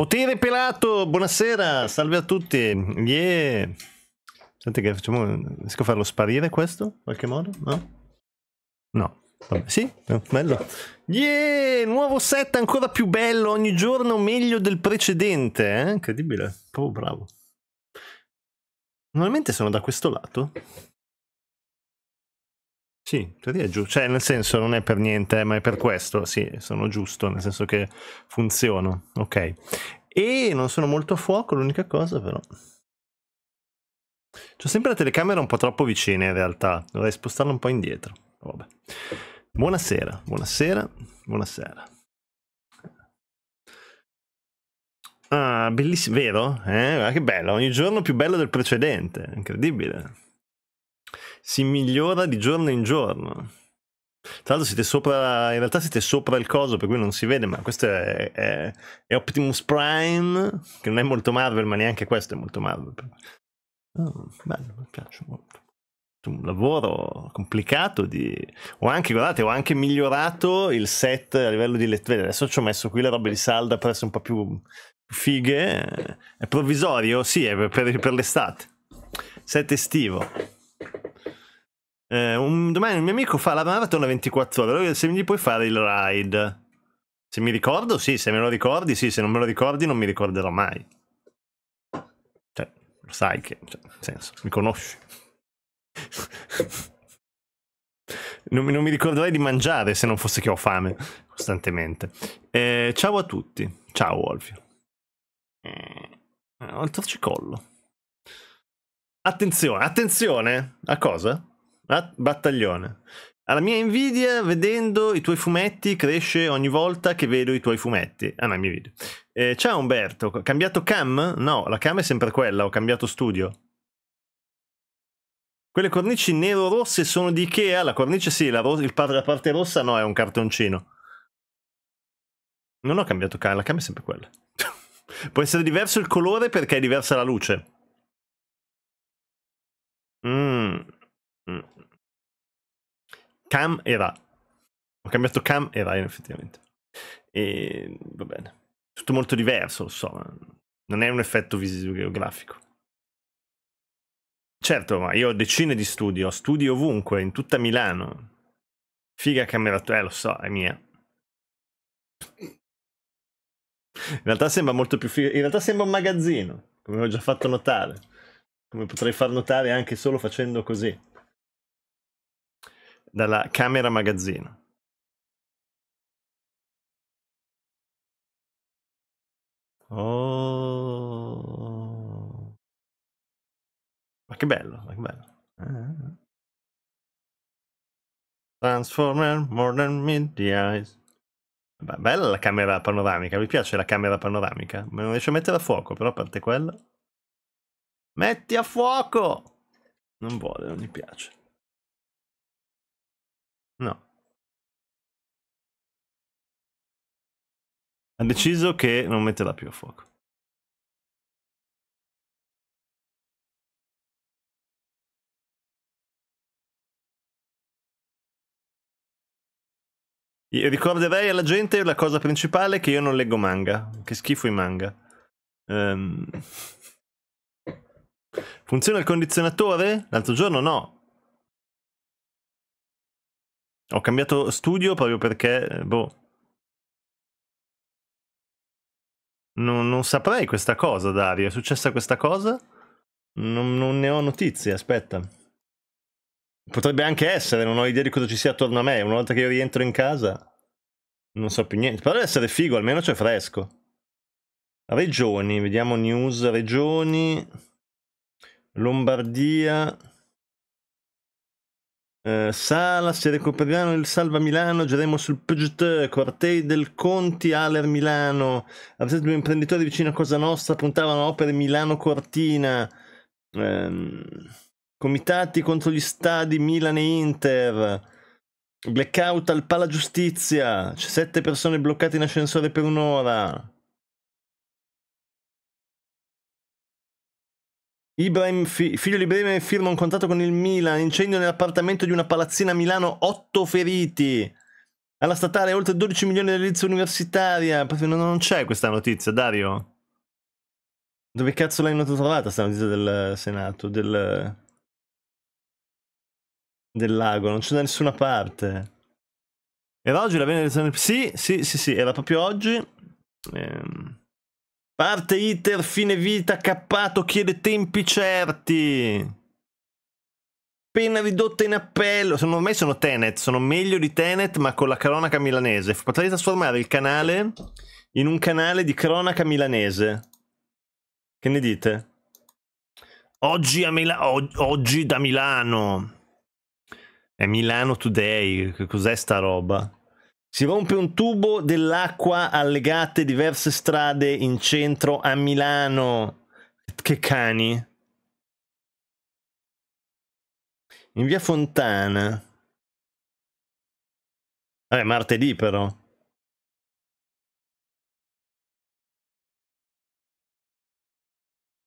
Potere pelato, buonasera, salve a tutti. Yeah. Senti che facciamo... Riesco a farlo sparire questo? In qualche modo? No? No. Vabbè, sì, eh, bello. Yeah, nuovo set ancora più bello, ogni giorno meglio del precedente. Eh? Incredibile, proprio oh, bravo. Normalmente sono da questo lato. Sì, in teoria è giù. Cioè, nel senso, non è per niente, eh, ma è per questo. Sì, sono giusto, nel senso che funziono. Ok. E non sono molto a fuoco, l'unica cosa però. C'ho sempre la telecamera un po' troppo vicina in realtà, dovrei spostarla un po' indietro. Vabbè. Buonasera, buonasera, buonasera. Ah, bellissimo, vero? Eh, che bello, ogni giorno più bello del precedente, incredibile. Si migliora di giorno in giorno. Tra l'altro siete sopra, in realtà siete sopra il coso, per cui non si vede, ma questo è, è, è Optimus Prime, che non è molto Marvel, ma neanche questo è molto Marvel. Oh, bello, mi piace molto. Un lavoro complicato di... Ho anche, guardate, ho anche migliorato il set a livello di lettere. Adesso ci ho messo qui le robe di salda per essere un po' più fighe. È provvisorio? Sì, è per, per l'estate. Set estivo. Eh, un, domani il mio amico fa la maratona 24 ore, se mi puoi fare il ride. Se mi ricordo, sì, se me lo ricordi, sì, se non me lo ricordi non mi ricorderò mai. Cioè, lo sai che, cioè, nel senso, mi conosci. non, mi, non, mi, ricorderei di mangiare se non fosse che ho fame costantemente. Eh, ciao a tutti. Ciao, Wolfio. Eh, ho eh, il torcicollo. Attenzione, attenzione a cosa? Battaglione. Alla mia invidia, vedendo i tuoi fumetti, cresce ogni volta che vedo i tuoi fumetti. Ah no, i miei video. Eh, ciao Umberto, cambiato cam? No, la cam è sempre quella, ho cambiato studio. Quelle cornici nero-rosse sono di Ikea? La cornice sì, la, ro- la parte rossa no, è un cartoncino. Non ho cambiato cam, la cam è sempre quella. Può essere diverso il colore perché è diversa la luce. Mmm... Cam e Ra. Ho cambiato Cam e Ryan effettivamente. E va bene. Tutto molto diverso, lo so. Non è un effetto visivo grafico. Certo, ma io ho decine di studi, ho studi ovunque, in tutta Milano. Figa camera, eh lo so, è mia. In realtà sembra molto più figo. In realtà sembra un magazzino, come ho già fatto notare. Come potrei far notare anche solo facendo così dalla camera magazzino. Oh. Ma che bello, ma che bello. Transformer Modern Media Bella la camera panoramica, mi piace la camera panoramica. Me non riesco a mettere a fuoco, però a parte quella. Metti a fuoco! Non vuole, non mi piace. No. Ha deciso che non metterà più a fuoco. Io ricorderei alla gente la cosa principale che io non leggo manga. Che schifo i manga. Um... Funziona il condizionatore? L'altro giorno no. Ho cambiato studio proprio perché, boh. Non, non saprei questa cosa, Dario. È successa questa cosa? Non, non, ne ho notizie, aspetta. Potrebbe anche essere, non ho idea di cosa ci sia attorno a me. Una volta che io rientro in casa, non so più niente. Però deve essere figo, almeno c'è fresco. Regioni, vediamo news, regioni. Lombardia. Sala, si recuperiamo il Salva Milano, gireremo sul Puget, Cortei del Conti, Aler Milano, avrete due imprenditori vicino a Cosa Nostra, puntavano opere Milano Cortina, um, comitati contro gli stadi Milan e Inter, blackout al Pala Giustizia, sette persone bloccate in ascensore per un'ora. Ibrahim, figlio di Ibrahim, firma un contratto con il Milan. Incendio nell'appartamento di una palazzina a Milano, 8 feriti. Alla statale oltre 12 milioni di dell'edilizia universitaria. Non c'è questa notizia, Dario. Dove cazzo l'hai trovata questa notizia del Senato? Del... del lago? Non c'è da nessuna parte. Era oggi la bene del Sì, sì, sì, sì, era proprio oggi. Ehm... Parte iter fine vita cappato chiede tempi certi. Pena ridotta in appello. Secondo me sono Tenet, sono meglio di Tenet ma con la cronaca milanese. Potrei trasformare il canale in un canale di cronaca milanese. Che ne dite? Oggi, a Mila- o- oggi da Milano. È Milano Today. Che cos'è sta roba? Si rompe un tubo dell'acqua allegate diverse strade in centro a Milano. Che cani. In via Fontana. Vabbè, martedì però.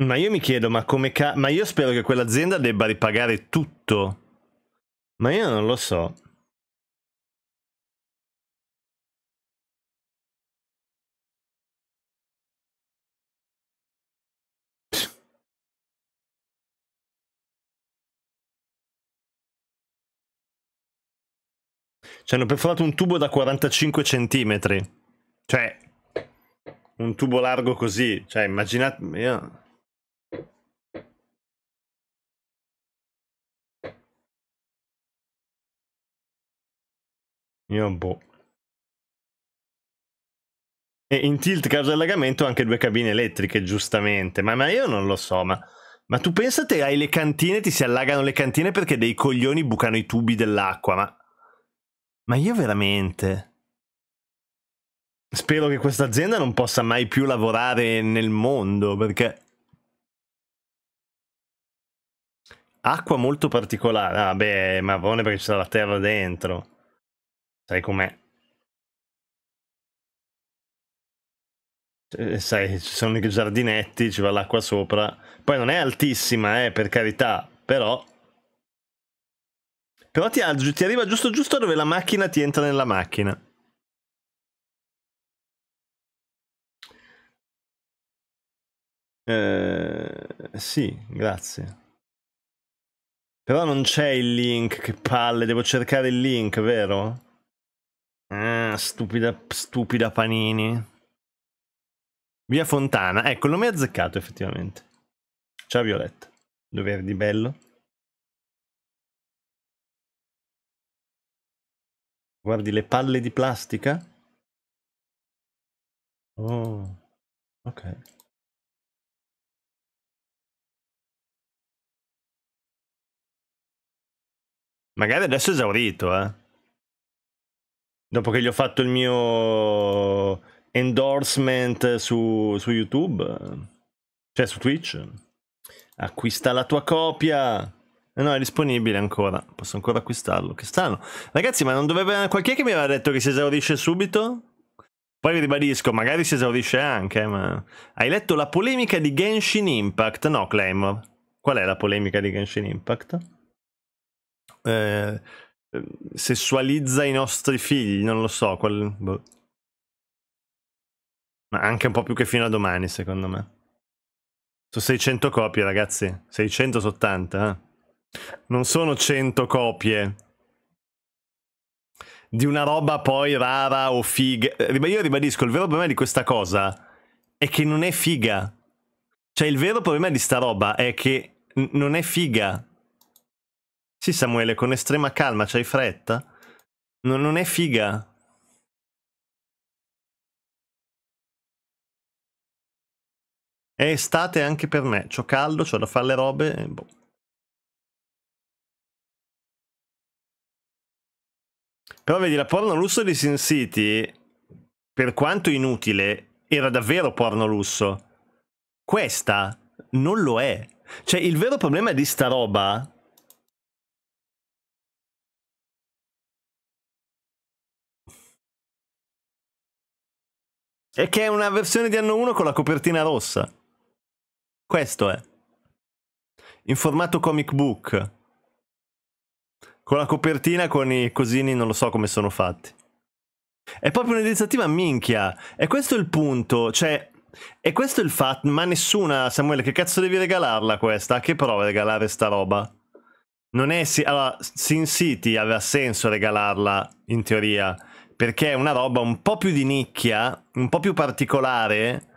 Ma io mi chiedo, ma come ca... Ma io spero che quell'azienda debba ripagare tutto. Ma io non lo so. Ci hanno perforato un tubo da 45 cm. Cioè, un tubo largo così. Cioè, immaginate... Io... Io boh. E in tilt causa allagamento anche due cabine elettriche, giustamente. Ma, ma io non lo so, ma... Ma tu pensa te hai le cantine, ti si allagano le cantine perché dei coglioni bucano i tubi dell'acqua, ma... Ma io veramente... Spero che questa azienda non possa mai più lavorare nel mondo perché... Acqua molto particolare. Ah beh, marrone perché c'è la terra dentro. Sai com'è. Eh, sai, ci sono i giardinetti, ci va l'acqua sopra. Poi non è altissima, eh, per carità, però però ti, ti arriva giusto giusto dove la macchina ti entra nella macchina. Eh, sì, grazie. Però non c'è il link, che palle, devo cercare il link, vero? Ah, stupida, stupida Panini. Via Fontana, ecco, non mi ha azzeccato effettivamente. Ciao Violetta, dove dover di bello. Guardi le palle di plastica. Oh, ok. Magari adesso è esaurito, eh. Dopo che gli ho fatto il mio endorsement su, su YouTube, cioè su Twitch. Acquista la tua copia. Eh no, è disponibile ancora. Posso ancora acquistarlo. Che strano. Ragazzi, ma non dovrebbe... Qualche che mi aveva detto che si esaurisce subito? Poi ribadisco, magari si esaurisce anche, eh, ma... Hai letto la polemica di Genshin Impact? No, Claymore. Qual è la polemica di Genshin Impact? Eh, sessualizza i nostri figli, non lo so. Qual... Boh. Ma anche un po' più che fino a domani, secondo me. Sono 600 copie, ragazzi. 600 su 80, eh. Non sono 100 copie di una roba poi rara o figa. Eh, io ribadisco, il vero problema di questa cosa è che non è figa. Cioè, il vero problema di sta roba è che non è figa. Sì, Samuele, con estrema calma, c'hai fretta? No, non è figa. È estate anche per me. C'ho caldo, c'ho da fare le robe. Boh. Però vedi, la porno lusso di Sin City, per quanto inutile, era davvero porno lusso. Questa non lo è. Cioè, il vero problema di sta roba È che è una versione di anno 1 con la copertina rossa. Questo è. In formato comic book. Con la copertina, con i cosini, non lo so come sono fatti. È proprio un'iniziativa minchia. E questo è il punto. Cioè, e questo è il fatto. Ma nessuna, Samuele, che cazzo devi regalarla questa? A che prova regalare sta roba? Non è. Si- allora, Sin City aveva senso regalarla, in teoria. Perché è una roba un po' più di nicchia, un po' più particolare.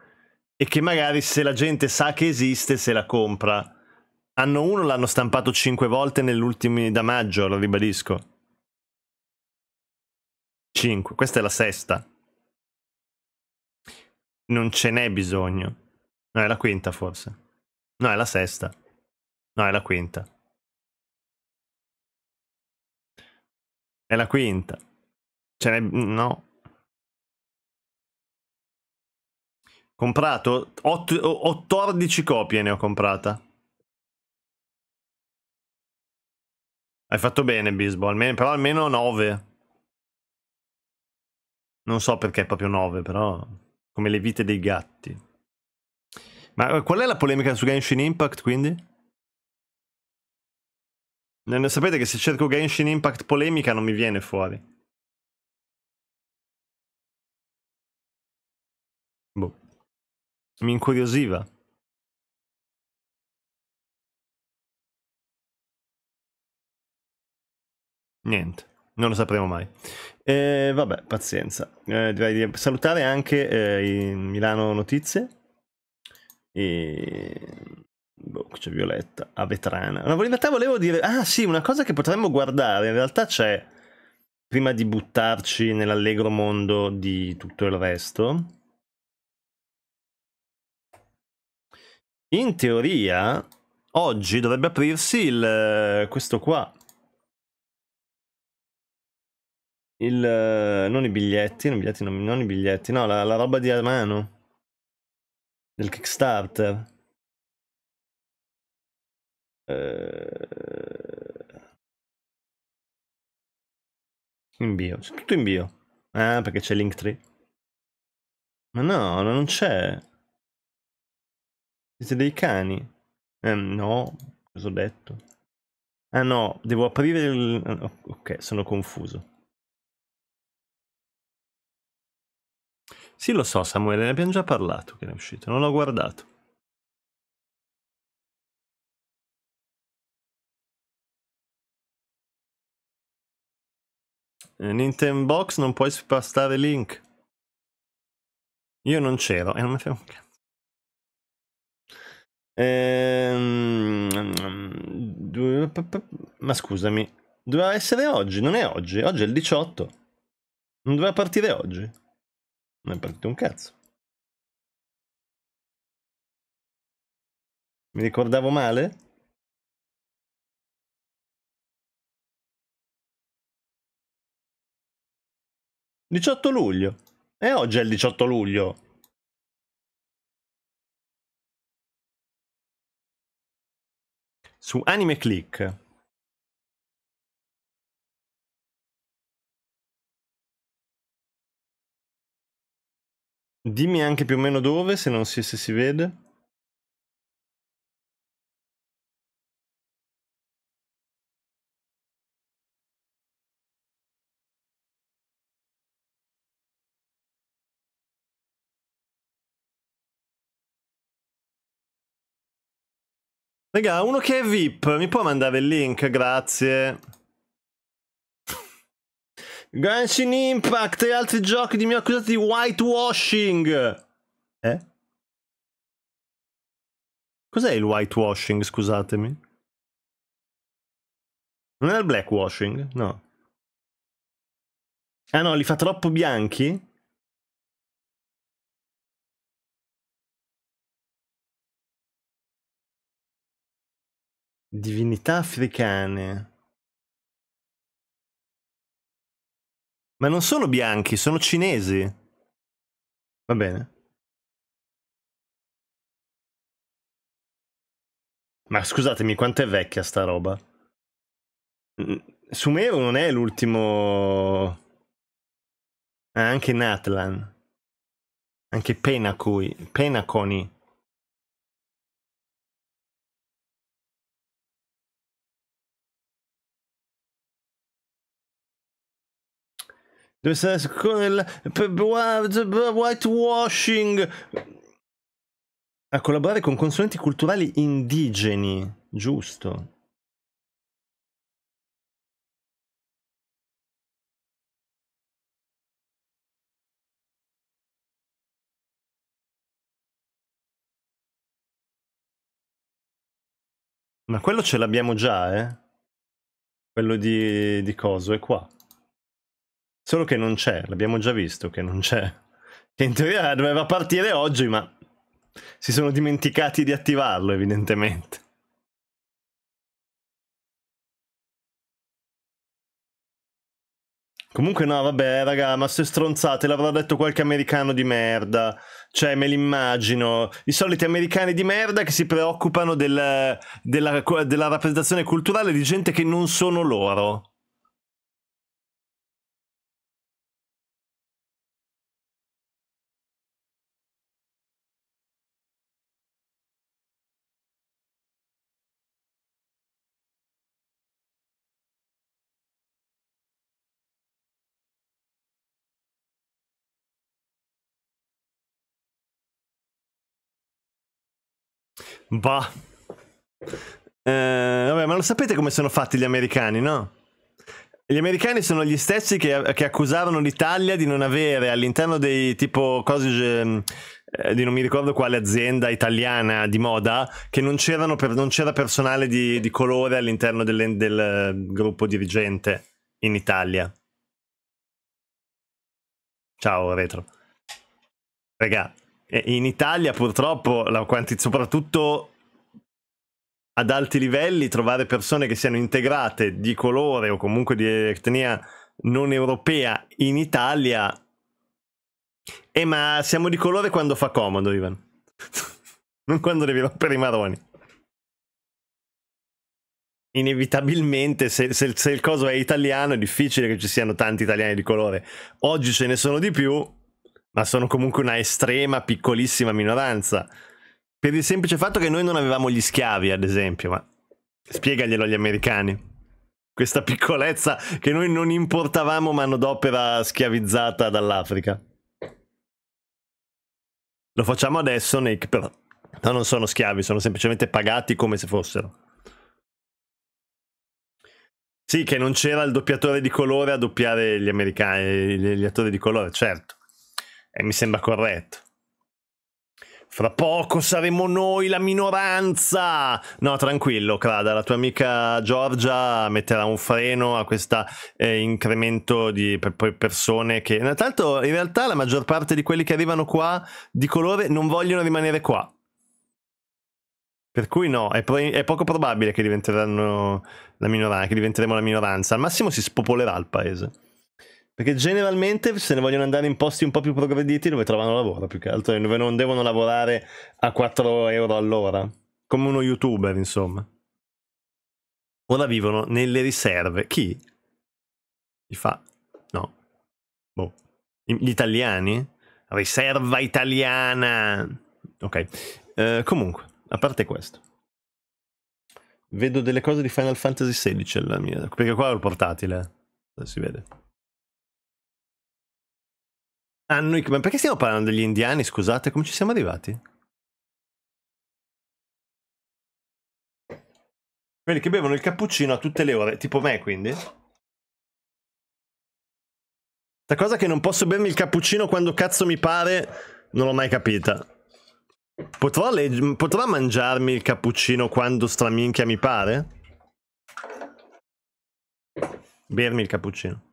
E che magari se la gente sa che esiste, se la compra. Anno 1 l'hanno stampato 5 volte nell'ultimo da maggio, lo ribadisco. 5, questa è la sesta. Non ce n'è bisogno. No, è la quinta forse. No, è la sesta. No, è la quinta. È la quinta. Ce n'è... no. Comprato? Ott- 14 copie ne ho comprata. Hai fatto bene, Bisbo, almeno, però almeno 9. Non so perché è proprio 9, però... Come le vite dei gatti. Ma eh, qual è la polemica su Genshin Impact, quindi? Non sapete che se cerco Genshin Impact polemica non mi viene fuori. Boh. Mi incuriosiva. Niente, non lo sapremo mai. Eh, vabbè, pazienza. Eh, direi di salutare anche eh, Milano Notizie. E... Boh, c'è Violetta, a vetrana. No, in realtà volevo dire... Ah sì, una cosa che potremmo guardare, in realtà c'è, prima di buttarci nell'allegro mondo di tutto il resto, in teoria oggi dovrebbe aprirsi il, eh, questo qua, Il, eh, non i biglietti, non, biglietti, non, non i biglietti, no, la, la roba di mano del Kickstarter. Eh... Invio, c'è tutto invio. Ah, perché c'è Linktree. Ma no, non c'è. Siete dei cani. Eh, no, cosa ho detto? Ah no, devo aprire il... Eh, ok, sono confuso. Sì, lo so, Samuele, ne abbiamo già parlato che ne è uscito, non l'ho guardato. Eh, Nintendo Box non puoi spastare link. Io non c'ero e non mi frega un Ehm, ma scusami, doveva essere oggi, non è oggi, oggi è il 18. Non doveva partire oggi. Non è partito un cazzo. Mi ricordavo male? Diciotto luglio. E oggi è il 18 luglio. Su Anime Click. Dimmi anche più o meno dove, se non si, se si vede. Raga, uno che è VIP, mi può mandare il link? Grazie. Genshin Impact e altri giochi di mio accusato di whitewashing. Eh? Cos'è il whitewashing, scusatemi? Non è il blackwashing? No. Ah no, li fa troppo bianchi? Divinità africane. Ma non sono bianchi, sono cinesi. Va bene. Ma scusatemi, quanto è vecchia sta roba? Mm, Sumeru non è l'ultimo... Ah, anche Natlan. Anche Penacui. Penakoni. deve essere quel whitewashing a collaborare con consulenti culturali indigeni, giusto? Ma quello ce l'abbiamo già, eh? Quello di, di coso è qua. Solo che non c'è, l'abbiamo già visto che non c'è. Che in teoria doveva partire oggi, ma si sono dimenticati di attivarlo, evidentemente. Comunque no, vabbè, raga, ma se stronzate l'avrà detto qualche americano di merda. Cioè, me l'immagino. I soliti americani di merda che si preoccupano del, della, della rappresentazione culturale di gente che non sono loro. Bah. Eh, vabbè, ma lo sapete come sono fatti gli americani, no? Gli americani sono gli stessi che, che accusavano l'Italia di non avere all'interno dei tipo cose ehm, eh, di non mi ricordo quale azienda italiana di moda che non, per, non c'era personale di, di colore all'interno del, del eh, gruppo dirigente in Italia. Ciao, retro. Regà, in Italia purtroppo, quanti, soprattutto ad alti livelli, trovare persone che siano integrate di colore o comunque di etnia non europea in Italia. Eh, ma siamo di colore quando fa comodo, Ivan. non quando devi rompere i maroni. Inevitabilmente, se, se, se il coso è italiano, è difficile che ci siano tanti italiani di colore. Oggi ce ne sono di più, ma sono comunque una estrema, piccolissima minoranza. Per il semplice fatto che noi non avevamo gli schiavi, ad esempio, ma spiegaglielo agli americani. Questa piccolezza che noi non importavamo manodopera schiavizzata dall'Africa. Lo facciamo adesso, Nick, però. No, non sono schiavi, sono semplicemente pagati come se fossero. Sì, che non c'era il doppiatore di colore a doppiare gli americani, gli, gli attori di colore, certo. E eh, mi sembra corretto. Fra poco saremo noi la minoranza. No, tranquillo, Crada, la tua amica Giorgia metterà un freno a questo eh, incremento di persone che... Tanto in realtà la maggior parte di quelli che arrivano qua di colore non vogliono rimanere qua. Per cui no, è, pro- è poco probabile che diventeranno la minoranza, che diventeremo la minoranza. Al massimo si spopolerà il paese. Perché generalmente se ne vogliono andare in posti un po' più progrediti dove trovano lavoro, più che altro, e dove non devono lavorare a 4 euro all'ora, come uno youtuber, insomma. Ora vivono nelle riserve. Chi? Li fa? No. Boh. Gli italiani? Riserva italiana! Ok. Eh, comunque, a parte questo. Vedo delle cose di Final Fantasy XVI, la mia, perché qua ho il portatile, eh, si vede. Ah, noi, ma perché stiamo parlando degli indiani? Scusate, come ci siamo arrivati? Quelli che bevono il cappuccino a tutte le ore, tipo me quindi? Sta cosa che non posso bermi il cappuccino quando cazzo mi pare, non l'ho mai capita. Potrò, legg- potrò mangiarmi il cappuccino quando straminchia mi pare? Bermi il cappuccino.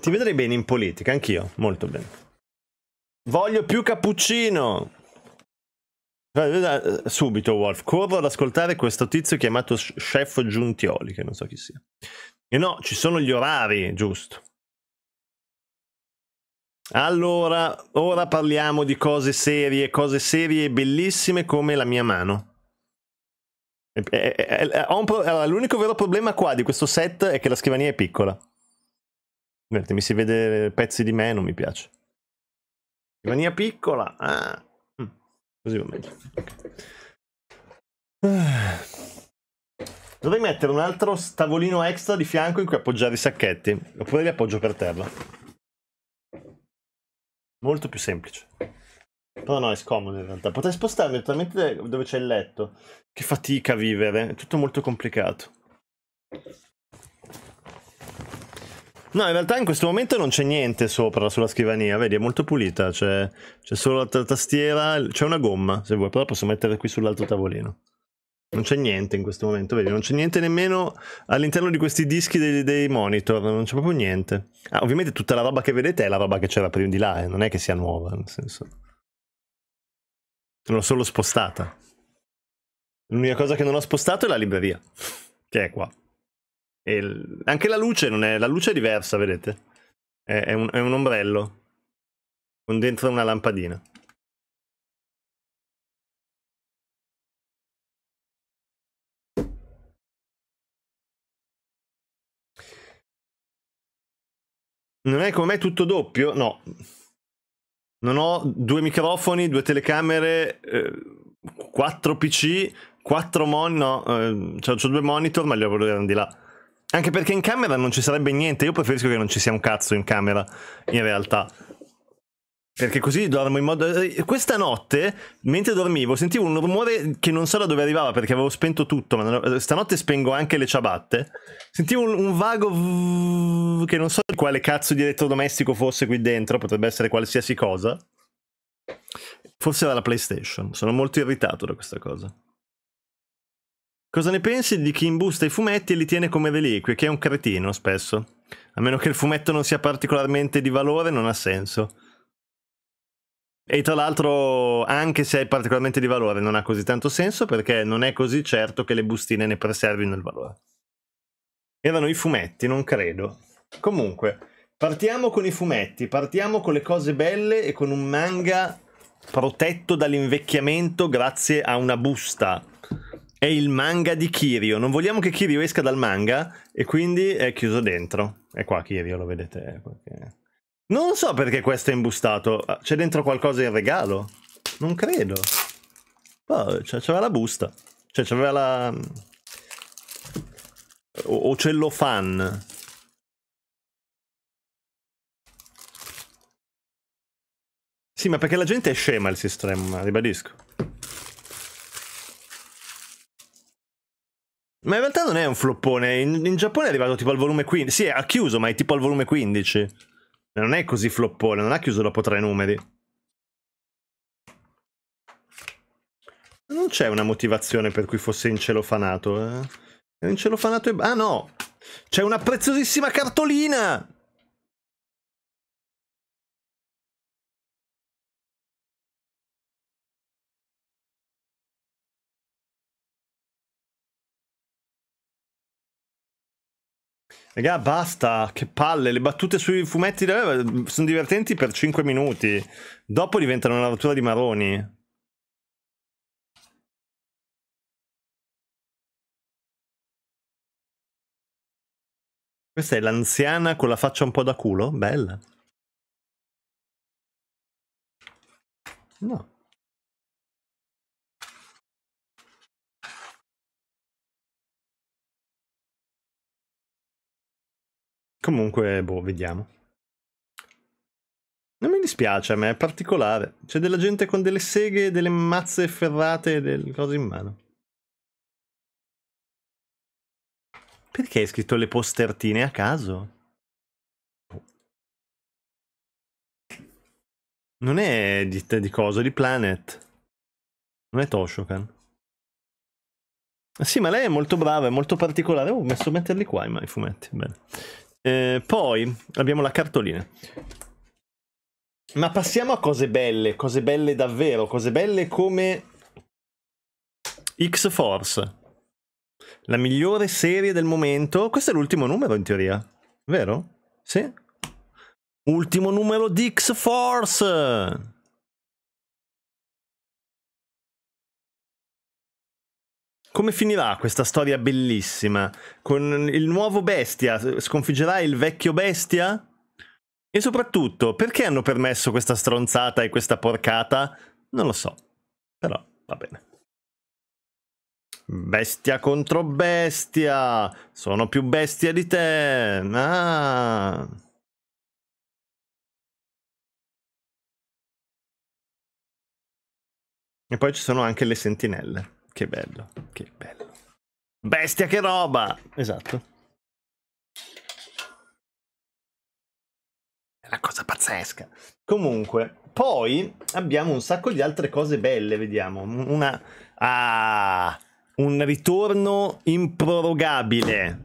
Ti vedrei bene in politica, anch'io, molto bene. Voglio più cappuccino. Eh, subito, Wolf. Corro ad ascoltare questo tizio chiamato Chef Giuntioli, che non so chi sia. E no, ci sono gli orari, giusto. Allora, ora parliamo di cose serie, cose serie e bellissime come la mia mano. E, e, e, pro- allora, l'unico vero problema qua di questo set è che la scrivania è piccola. Niente, mi si vede pezzi di me, non mi piace. Scrivania piccola. Ah. Mm, così va meglio. Ah. Dovrei mettere un altro tavolino extra di fianco in cui appoggiare i sacchetti. Oppure li appoggio per terra. Molto più semplice. Però no, è scomodo in realtà. Potrei spostarmi direttamente dove c'è il letto. Che fatica a vivere. È tutto molto complicato. No, in realtà in questo momento non c'è niente sopra sulla scrivania, vedi, è molto pulita, c'è, c'è solo la tastiera, c'è una gomma, se vuoi, però posso mettere qui sull'altro tavolino. Non c'è niente in questo momento, vedi, non c'è niente nemmeno all'interno di questi dischi dei, dei monitor, non c'è proprio niente. Ah, ovviamente tutta la roba che vedete è la roba che c'era prima di là, eh, non è che sia nuova, nel senso... L'ho solo spostata. L'unica cosa che non ho spostato è la libreria, che è qua. E anche la luce non è. La luce è diversa, vedete? È, è, un, è un ombrello. Con dentro una lampadina. Non è come me tutto doppio? No. Non ho due microfoni, due telecamere, eh, quattro PC, quattro mon... No, eh, cioè, ho due monitor, ma li avevo di là. Anche perché in camera non ci sarebbe niente. Io preferisco che non ci sia un cazzo in camera, in realtà. Perché così dormo in modo. Eh, questa notte, mentre dormivo, sentivo un rumore che non so da dove arrivava perché avevo spento tutto. Ma non... Eh, stanotte spengo anche le ciabatte. Sentivo un, un vago. Vvv... che non so quale cazzo di elettrodomestico fosse qui dentro. Potrebbe essere qualsiasi cosa. Forse era la PlayStation. Sono molto irritato da questa cosa. Cosa ne pensi di chi imbusta i fumetti e li tiene come reliquie, che è un cretino spesso? A meno che il fumetto non sia particolarmente di valore, non ha senso. E tra l'altro, anche se è particolarmente di valore, non ha così tanto senso perché non è così certo che le bustine ne preservino il valore. Erano i fumetti, non credo. Comunque, partiamo con i fumetti, partiamo con le cose belle e con un manga protetto dall'invecchiamento grazie a una busta è il manga di Kirio. Non vogliamo che Kirio esca dal manga e quindi è chiuso dentro. È qua Kirio, lo vedete. Non so perché questo è imbustato. Ah, c'è dentro qualcosa in regalo? Non credo. Oh, cioè, c'era la busta. Cioè, c'aveva la... O, o fan. Sì, ma perché la gente è scema il sistema, ribadisco. Ma in realtà non è un floppone. In, in, Giappone è arrivato tipo al volume 15. Sì, ha chiuso, ma è tipo al volume 15. Non è così floppone, non ha chiuso dopo tre numeri. Non c'è una motivazione per cui fosse in incelofanato. Eh? È incelofanato e... Ah no! C'è una preziosissima cartolina! Raga, basta, che palle, le battute sui fumetti sono divertenti per 5 minuti, dopo diventano una rottura di maroni. Questa è l'anziana con la faccia un po' da culo? Bella. No. Comunque, boh, vediamo. Non mi dispiace, ma è particolare. C'è della gente con delle seghe, delle mazze ferrate e delle cose in mano. Perché hai scritto le postertine a caso? Boh. Non è di, di cosa, di Planet. Non è Toshokan. Eh sì, ma lei è molto brava, è molto particolare. Oh, ho messo a metterli qua i fumetti. Bene. Eh, poi abbiamo la cartolina. Ma passiamo a cose belle, cose belle davvero, cose belle come X-Force, la migliore serie del momento. Questo è l'ultimo numero in teoria, vero? Sì. Ultimo numero di X-Force. come finirà questa storia bellissima? Con il nuovo bestia, sconfiggerà il vecchio bestia? E soprattutto, perché hanno permesso questa stronzata e questa porcata? Non lo so, però va bene. Bestia contro bestia, sono più bestia di te. Ah. E poi ci sono anche le sentinelle. Che bello, che bello. Bestia che roba! Esatto. È una cosa pazzesca. Comunque, poi abbiamo un sacco di altre cose belle, vediamo. Una... Ah, un ritorno improrogabile.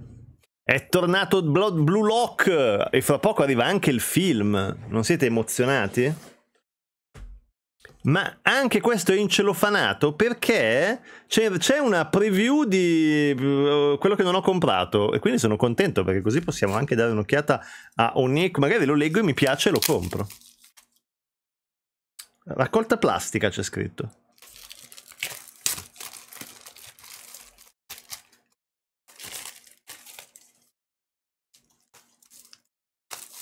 È tornato Blood Blue Lock e fra poco arriva anche il film. Non siete emozionati? ma anche questo è incelofanato perché c'è, c'è, una preview di eh, quello che non ho comprato e quindi sono contento perché così possiamo anche dare un'occhiata a Oniek, magari lo leggo e mi piace e lo compro. Raccolta plastica c'è scritto.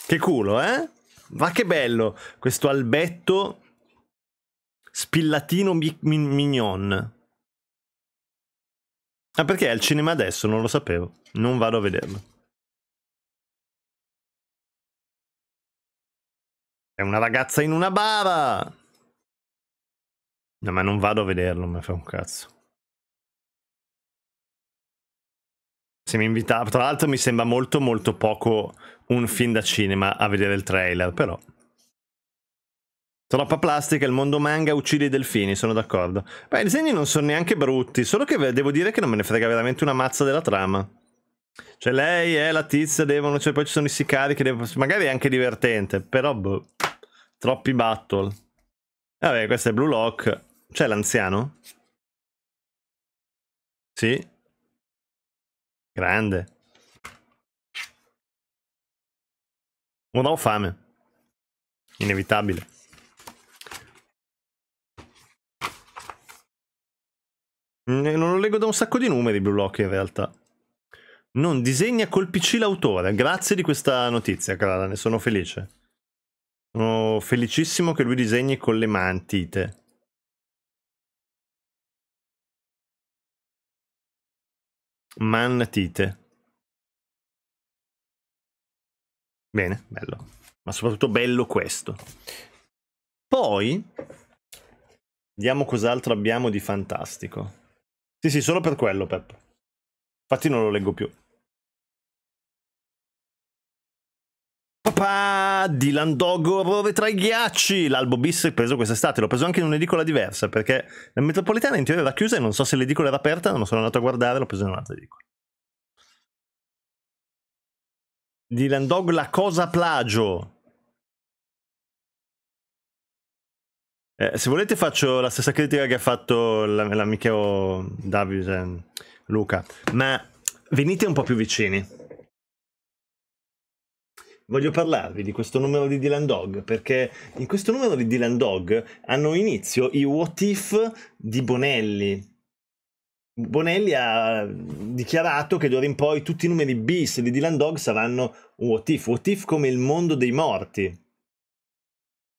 Che culo, eh? Ma che bello questo albetto Spillatino mi- mi- Mignon. Ah, perché è al cinema adesso? Non lo sapevo. Non vado a vederlo. È una ragazza in una bava. No, ma non vado a vederlo, mi fa un cazzo. Se mi invita... Tra l'altro mi sembra molto molto poco un film da cinema a vedere il trailer, però Troppa plastica, il mondo manga uccide i delfini, sono d'accordo. Beh, i disegni non sono neanche brutti, solo che devo dire che non me ne frega veramente una mazza della trama. Cioè lei è eh, la tizia, devono, cioè poi ci sono i sicari che devono... Magari è anche divertente, però boh, troppi battle. Vabbè, questo è Blue Lock. C'è l'anziano? Sì. Grande. Ora ho fame. Inevitabile. Mm, non lo leggo da un sacco di numeri Blue Lock in realtà. Non disegna col PC l'autore. Grazie di questa notizia, Clara, ne sono felice. Sono felicissimo che lui disegni con le mantite. Mantite. Bene, bello. Ma soprattutto bello questo. Poi, vediamo cos'altro abbiamo di fantastico. Sì, sì, solo per quello, Pep. Infatti non lo leggo più. Papà, Dylan Dog Orrore tra i ghiacci! L'albo bis è preso quest'estate, l'ho preso anche in un'edicola diversa, perché la metropolitana in teoria era chiusa e non so se l'edicola era aperta, non sono andato a guardare, l'ho preso in un'altra edicola. Dylan Dog La Cosa Plagio. Eh, se volete faccio la stessa critica che ha fatto l'amico Davide eh, Luca, ma venite un po' più vicini. Voglio parlarvi di questo numero di Dylan Dog perché in questo numero di Dylan Dog hanno inizio i what if di Bonelli. Bonelli ha dichiarato che d'ora in poi tutti i numeri bis di Dylan Dog saranno what if, what if come il mondo dei morti.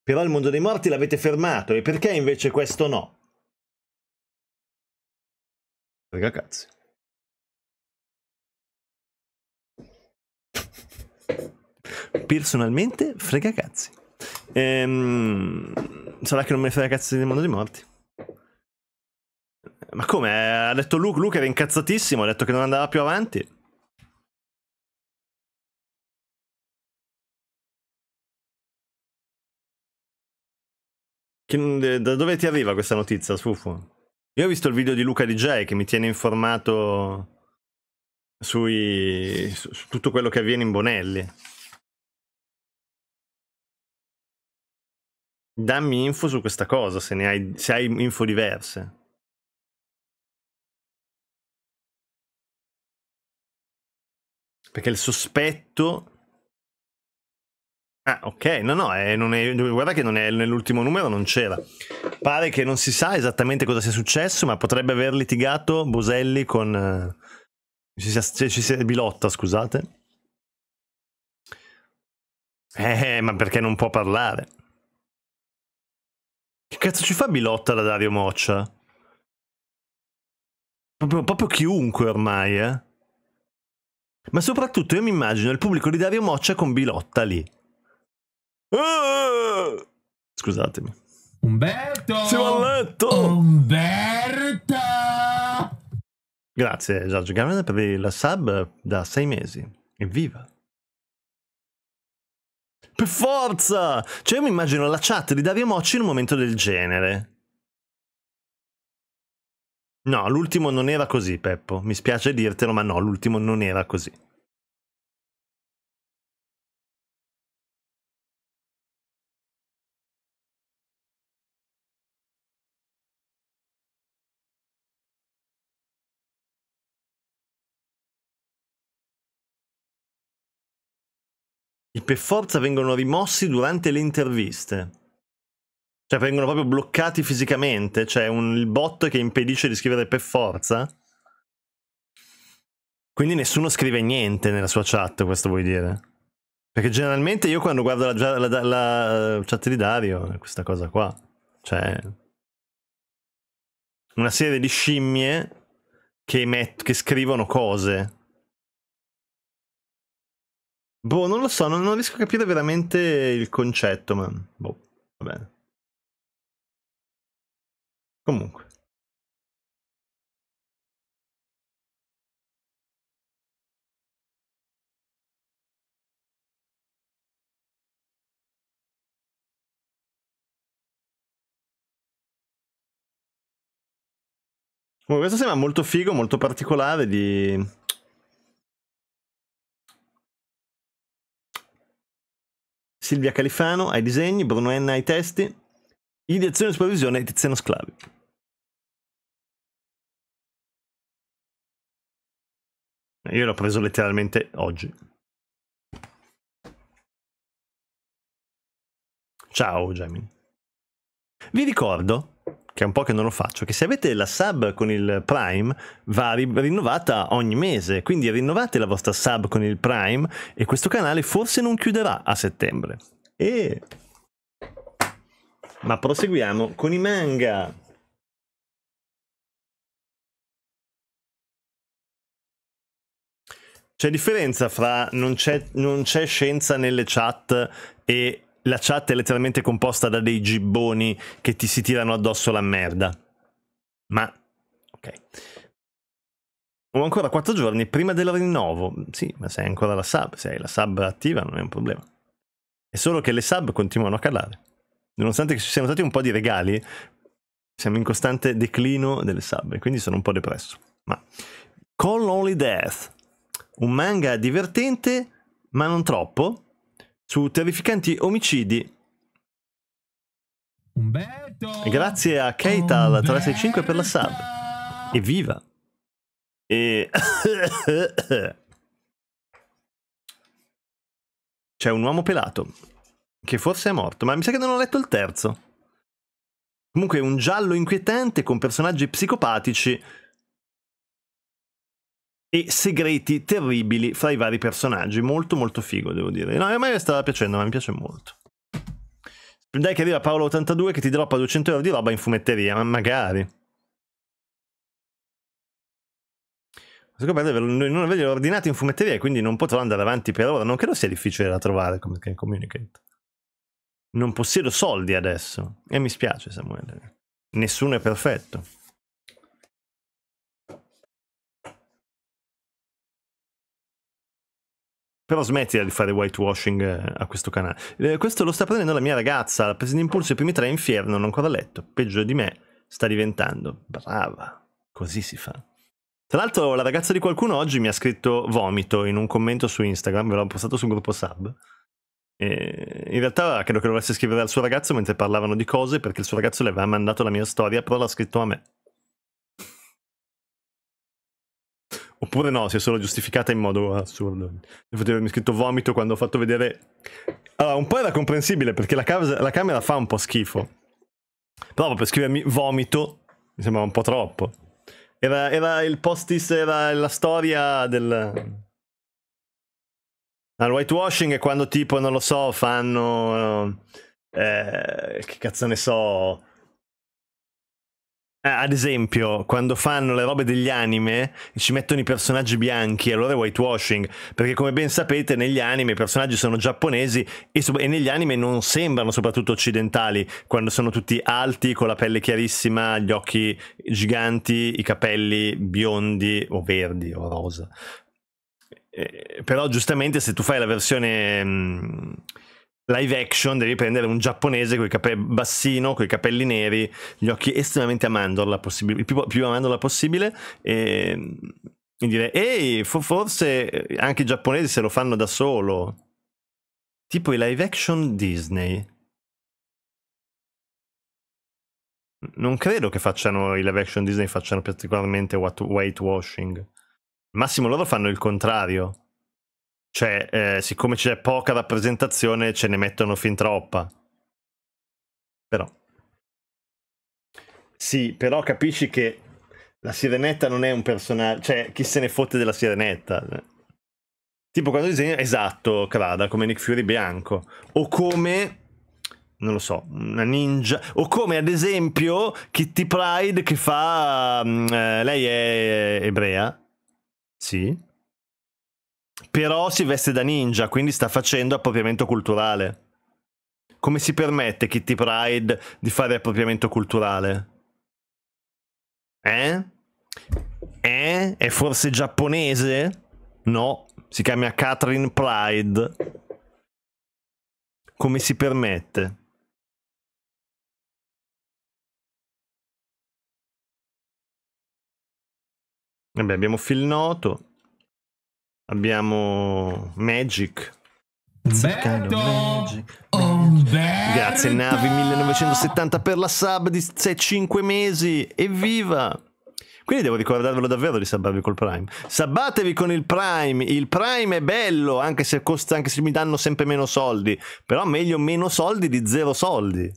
Però il mondo dei morti l'avete fermato, e perché invece questo no? Raga cazzo. personalmente frega cazzi. Ehm, sarà che non me frega cazzi del mondo dei morti. Ma come? Ha detto Luke, Luke era incazzatissimo, ha detto che non andava più avanti. Mm, da dove ti arriva questa notizia, Sfufu? Io ho visto il video di Luca DJ che mi tiene informato sui, su, su tutto quello che avviene in Bonelli. Dammi info su questa cosa, se, ne hai, se hai info diverse. Perché il sospetto Ah, ok, no, no, è, è, guarda che è, nell'ultimo numero non c'era. Pare che non si sa esattamente cosa sia successo, ma potrebbe aver litigato Boselli con... Eh, ci, sia, ci sia Bilotta, scusate. Eh, ma perché non può parlare? Che cazzo ci fa Bilotta da Dario Moccia? Proprio, proprio chiunque ormai, eh. Ma soprattutto io mi immagino il pubblico di Dario Moccia con Bilotta lì Ah! Scusatemi. Umberto! Siamo a letto! Umberto! Grazie Giorgio Gamer per la sub da sei mesi. Evviva! Per forza! Cioè io mi immagino la chat di Davio Mocci in un momento del genere. No, l'ultimo non era così, Peppo. Mi spiace dirtelo, ma no, l'ultimo non era così. per forza vengono rimossi durante le interviste. Cioè vengono proprio bloccati fisicamente, c'è cioè un il bot che impedisce di scrivere per forza. Quindi nessuno scrive niente nella sua chat, questo vuol dire. Perché generalmente io quando guardo la, la, la, la eh, chat di Dario, è eh, questa cosa qua. Cioè... Una serie di scimmie che, met- che scrivono cose Boh, non lo so, non, non riesco a capire veramente il concetto, ma... Boh, va bene. Comunque. Comunque questo sembra molto figo, molto particolare di Silvia Califano ai disegni, Bruno Enna ai testi, ideazione e supervisione di Tiziano Sclavi. Io l'ho preso letteralmente oggi. Ciao Gemini. Vi ricordo che è un po' che non lo faccio, che se avete la sub con il Prime va ri- rinnovata ogni mese, quindi rinnovate la vostra sub con il Prime e questo canale forse non chiuderà a settembre. E... Ma proseguiamo con i manga. C'è differenza fra non c'è, non c'è scienza nelle chat e la chat è letteralmente composta da dei gibboni che ti si tirano addosso la merda. Ma, ok. Ho ancora 4 giorni prima del rinnovo. Sì, ma sei ancora la sub, se hai la sub attiva non è un problema. È solo che le sub continuano a calare. Nonostante ci siano stati un po' di regali, siamo in costante declino delle sub, e quindi sono un po' depresso. Ma Call Only Death, un manga divertente, ma non troppo, su terrificanti omicidi. Umberto! Grazie a keital 365 per la sub. Evviva! E... C'è un uomo pelato, che forse è morto, ma mi sa che non ho letto il terzo. Comunque un giallo inquietante con personaggi psicopatici e segreti terribili fra i vari personaggi. Molto molto figo, devo dire. No, a me stava piacendo, ma mi piace molto. Dai che arriva Paolo82 che ti droppa 200 euro di roba in fumetteria, ma magari. Ho scoperto di non averli ordinato in fumetteria quindi non potrò andare avanti per ora. Non credo sia difficile da trovare come communicate. Non possiedo soldi adesso. E mi spiace, Samuele. Nessuno è perfetto. Però smettila di fare whitewashing eh, a questo canale. Eh, questo lo sta prendendo la mia ragazza, la presa di impulso i primi tre infierno, non ho ancora letto. Peggio di me sta diventando. Brava. Così si fa. Tra l'altro la ragazza di qualcuno oggi mi ha scritto vomito in un commento su Instagram, ve l'ho postato sul gruppo sub. E in realtà credo che lo volesse scrivere al suo ragazzo mentre parlavano di cose perché il suo ragazzo le aveva mandato la mia storia, però l'ha scritto a me. Oppure no, si è solo giustificata in modo assurdo. Devo avermi scritto vomito quando ho fatto vedere... Allora, un po' era comprensibile perché la, casa, la camera fa un po' schifo. Però per scrivermi vomito mi sembrava un po' troppo. Era, era il postis, era la storia del... Al ah, whitewashing è quando tipo, non lo so, fanno... Eh, che cazzo ne so eh, ad esempio, quando fanno le robe degli anime ci mettono i personaggi bianchi, allora è whitewashing, perché come ben sapete negli anime i personaggi sono giapponesi e, e, negli anime non sembrano soprattutto occidentali, quando sono tutti alti, con la pelle chiarissima, gli occhi giganti, i capelli biondi o verdi o rosa. Eh, però giustamente se tu fai la versione... Mh, mm, live action devi prendere un giapponese con i capelli bassino, con i capelli neri, gli occhi estremamente a mandorla possibile, il più, più a mandorla possibile e, ehm, e dire ehi, forse anche i giapponesi se lo fanno da solo. Tipo i live action Disney. Non credo che facciano i live action Disney facciano particolarmente whitewashing. Massimo loro fanno il contrario. Cioè, eh, siccome c'è poca rappresentazione, ce ne mettono fin troppa. Però. Sì, però capisci che la sirenetta non è un personaggio... Cioè, chi se ne fotte della sirenetta? Tipo quando disegna... Esatto, Crada, come Nick Fury bianco. O come... Non lo so, una ninja. O come ad esempio Kitty Pride che fa... Mm, eh, lei è ebrea. Sì però si veste da ninja, quindi sta facendo appropriamento culturale. Come si permette Kitty Pride di fare appropriamento culturale? Eh? Eh? È forse giapponese? No, si chiama Catherine Pride. Come si permette? Vabbè, abbiamo Phil Noto. Abbiamo Magic. Zaccano, Magic. Magic. Grazie Navi 1970 per la sub di 5 mesi. Evviva! Quindi devo ricordarvelo davvero di sabbarvi col Prime. Sabbatevi con il Prime. Il Prime è bello, anche se, costa, anche se mi danno sempre meno soldi. Però meglio meno soldi di zero soldi.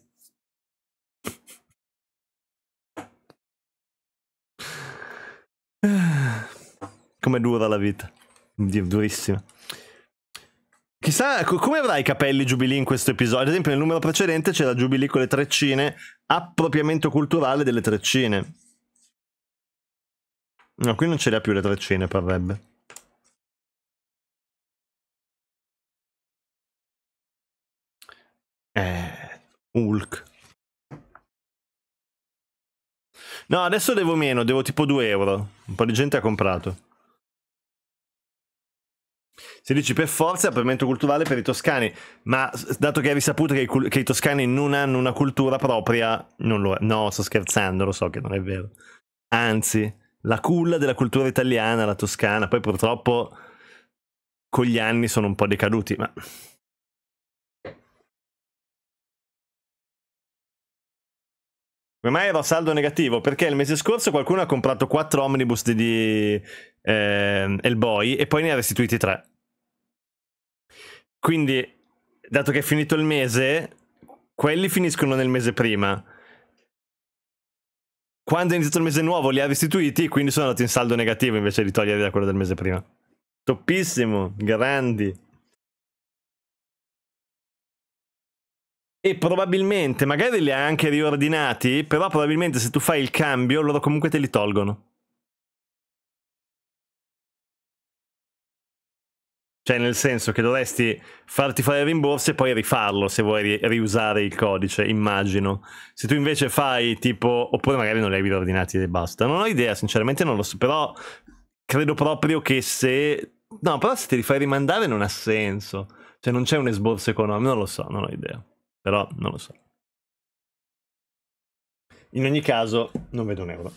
Come dura la vita durissima. Chissà come avrà i capelli Jubilee in questo episodio. Ad esempio, nel numero precedente c'era Jubilee con le treccine, appropriamento culturale delle treccine. No, qui non ce le ha più le treccine, parrebbe. Eh, Hulk. No, adesso devo meno, devo tipo 2 euro. Un po' di gente ha comprato. Se dici per forza, appagamento culturale per i toscani, ma dato che hai risaputo che i, che i toscani non hanno una cultura propria, non lo è. No, sto scherzando, lo so che non è vero. Anzi, la culla della cultura italiana, la toscana, poi purtroppo con gli anni sono un po' decaduti, ma Come mai ero a saldo negativo perché il mese scorso qualcuno ha comprato 4 omnibus di, di eh, Elboy e poi ne ha restituiti 3. Quindi, dato che è finito il mese, quelli finiscono nel mese prima. Quando è iniziato il mese nuovo li ha restituiti, quindi sono andati in saldo negativo invece di toglierli da quello del mese prima. Toppissimo, grandi. E probabilmente, magari li ha anche riordinati, però probabilmente se tu fai il cambio loro comunque te li tolgono. Cioè, nel senso che dovresti farti fare il rimborso e poi rifarlo se vuoi ri- riusare il codice, immagino. Se tu invece fai tipo, oppure magari non li hai riordinati e basta. Non ho idea, sinceramente non lo so, però credo proprio che se... No, però se ti li fai rimandare non ha senso. Cioè, non c'è un esborso economico, non lo so, non ho idea. Però non lo so. In ogni caso, non vedo un euro.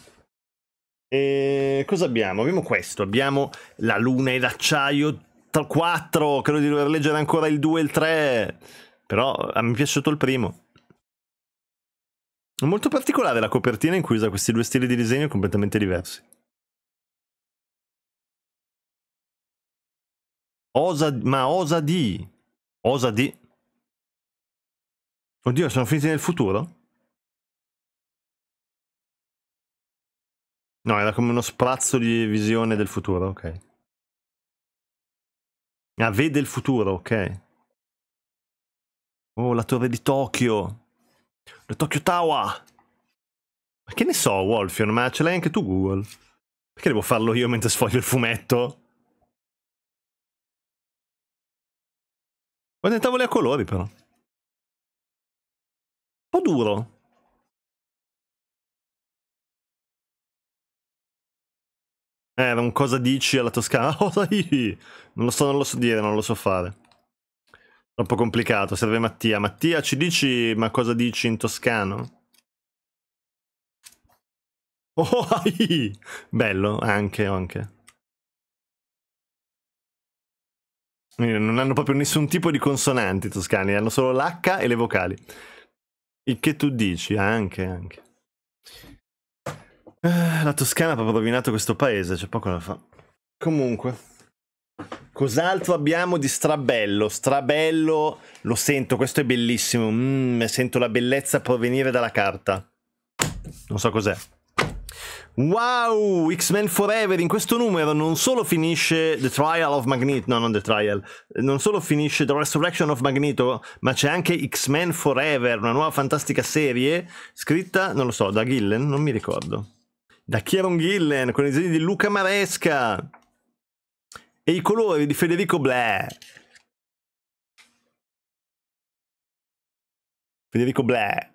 E cosa abbiamo? Abbiamo questo, abbiamo la luna e l'acciaio il 4, credo di dover leggere ancora il 2 e il 3, però ah, mi è piaciuto il primo. È molto particolare la copertina in cui usa questi due stili di disegno completamente diversi. Osa, ma osa di... Osa di... Oddio, sono finiti nel futuro? No, era come uno sprazzo di visione del futuro, ok. Ah, vede il futuro, ok. Oh, la torre di Tokyo. La Tokyo Tower. Ma che ne so, Wolfion, ma ce l'hai anche tu Google? Perché devo farlo io mentre sfoglio il fumetto? Guarda i tavoli a colori, però. Un po' duro. Eh, un cosa dici alla Toscana? Oh, non lo so, non lo so dire, non lo so fare. Troppo complicato, serve Mattia. Mattia, ci dici ma cosa dici in toscano? Oh, ai! Bello, anche, anche. Non hanno proprio nessun tipo di consonanti toscani, hanno solo l'H e le vocali. Il che tu dici, anche, anche. Eh, la Toscana ha proprio rovinato questo paese, c'è poco da fare. Comunque, cos'altro abbiamo di strabello? Strabello, lo sento, questo è bellissimo. Mm, sento la bellezza provenire dalla carta. Non so cos'è. Wow, X-Men Forever, in questo numero non solo finisce The Trial of Magneto, no non The Trial, non solo finisce The Resurrection of Magneto, ma c'è anche X-Men Forever, una nuova fantastica serie scritta, non lo so, da Gillen, non mi ricordo da Kieron Gillen con i disegni di Luca Maresca e i colori di Federico Blair. Federico Blair.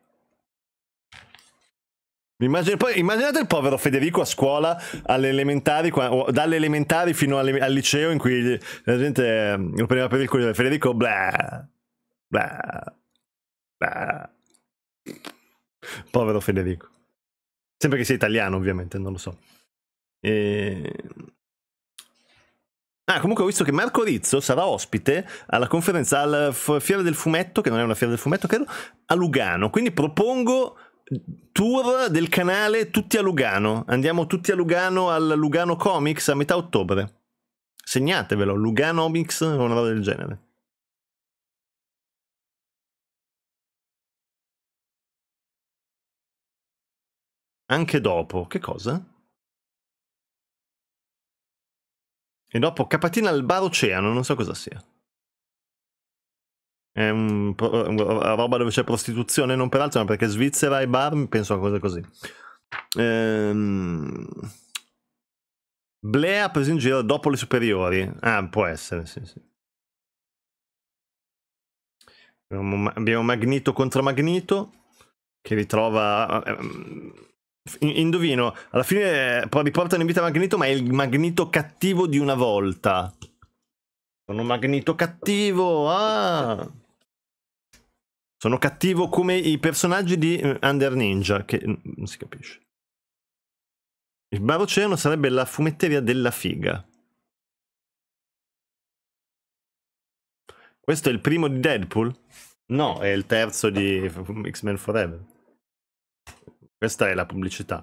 Immagine, poi, immaginate il povero Federico a scuola, alle elementari, dalle elementari fino alle, al liceo in cui la gente lo mm, prendeva per il culo. Federico Blair. Blair. Blair. Povero Federico. Sempre che sia italiano, ovviamente, non lo so. E... Ehm, ah, comunque ho visto che Marco Rizzo sarà ospite alla conferenza, alla Fiera del Fumetto, che non è una Fiera del Fumetto, credo, a Lugano. Quindi propongo tour del canale tutti a Lugano. Andiamo tutti a Lugano al Lugano Comics a metà ottobre. Segnatevelo, Lugano Comics o una roba del genere. Anche dopo, che cosa? E dopo capatina al bar oceano, non so cosa sia. È un, una roba dove c'è prostituzione, non per altro, ma perché Svizzera e bar, penso a cose così. Ehm... Blea preso in giro dopo le superiori. Ah, può essere, sì, sì. Abbiamo Magnito contro Magnito che ritrova ehm, Indovino, alla fine eh, riportano in vita Magneto, ma è il Magneto cattivo di una volta. Sono Magneto cattivo, ah! Sono cattivo come i personaggi di eh, Under Ninja, che mm, non si capisce. Il Oceano sarebbe la fumetteria della figa. Questo è il primo di Deadpool? No, è il terzo di X-Men Forever. Questa è la pubblicità.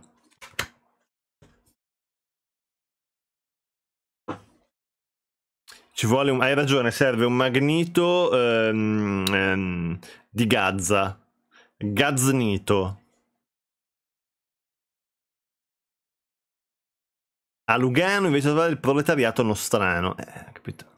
Ci vuole un... Hai ragione, serve un magnito ehm, ehm, di Gazza. Gaznito. A Lugano invece trovare il proletariato nostrano. Eh, capito.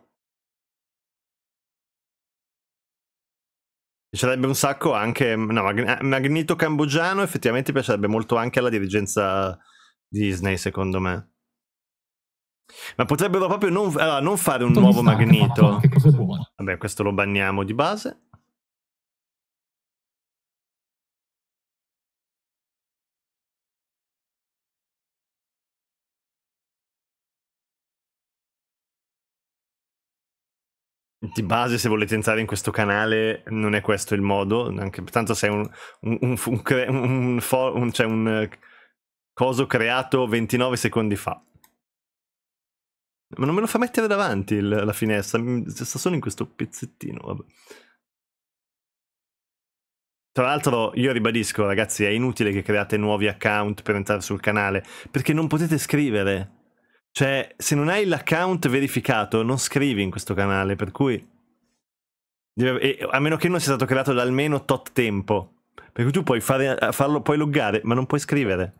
Piacerebbe un sacco anche, no, eh, Magneto Cambogiano effettivamente piacerebbe molto anche alla dirigenza Disney, secondo me. Ma potrebbero proprio non, allora, non fare un non nuovo Magnito. Vabbè, questo lo banniamo di base. Di base, se volete entrare in questo canale, non è questo il modo. Anche, tanto sei un, un, un, un, cre, un, for, un, cioè un eh, coso creato 29 secondi fa. Ma non me lo fa mettere davanti il, la finestra, sta solo in questo pezzettino. Vabbè. Tra l'altro io ribadisco ragazzi, è inutile che create nuovi account per entrare sul canale, perché non potete scrivere. Cioè, se non hai l'account verificato, non scrivi in questo canale, per cui... E a meno che non sia stato creato da almeno tot tempo. Perché tu puoi fare, eh, farlo, puoi loggare, ma non puoi scrivere.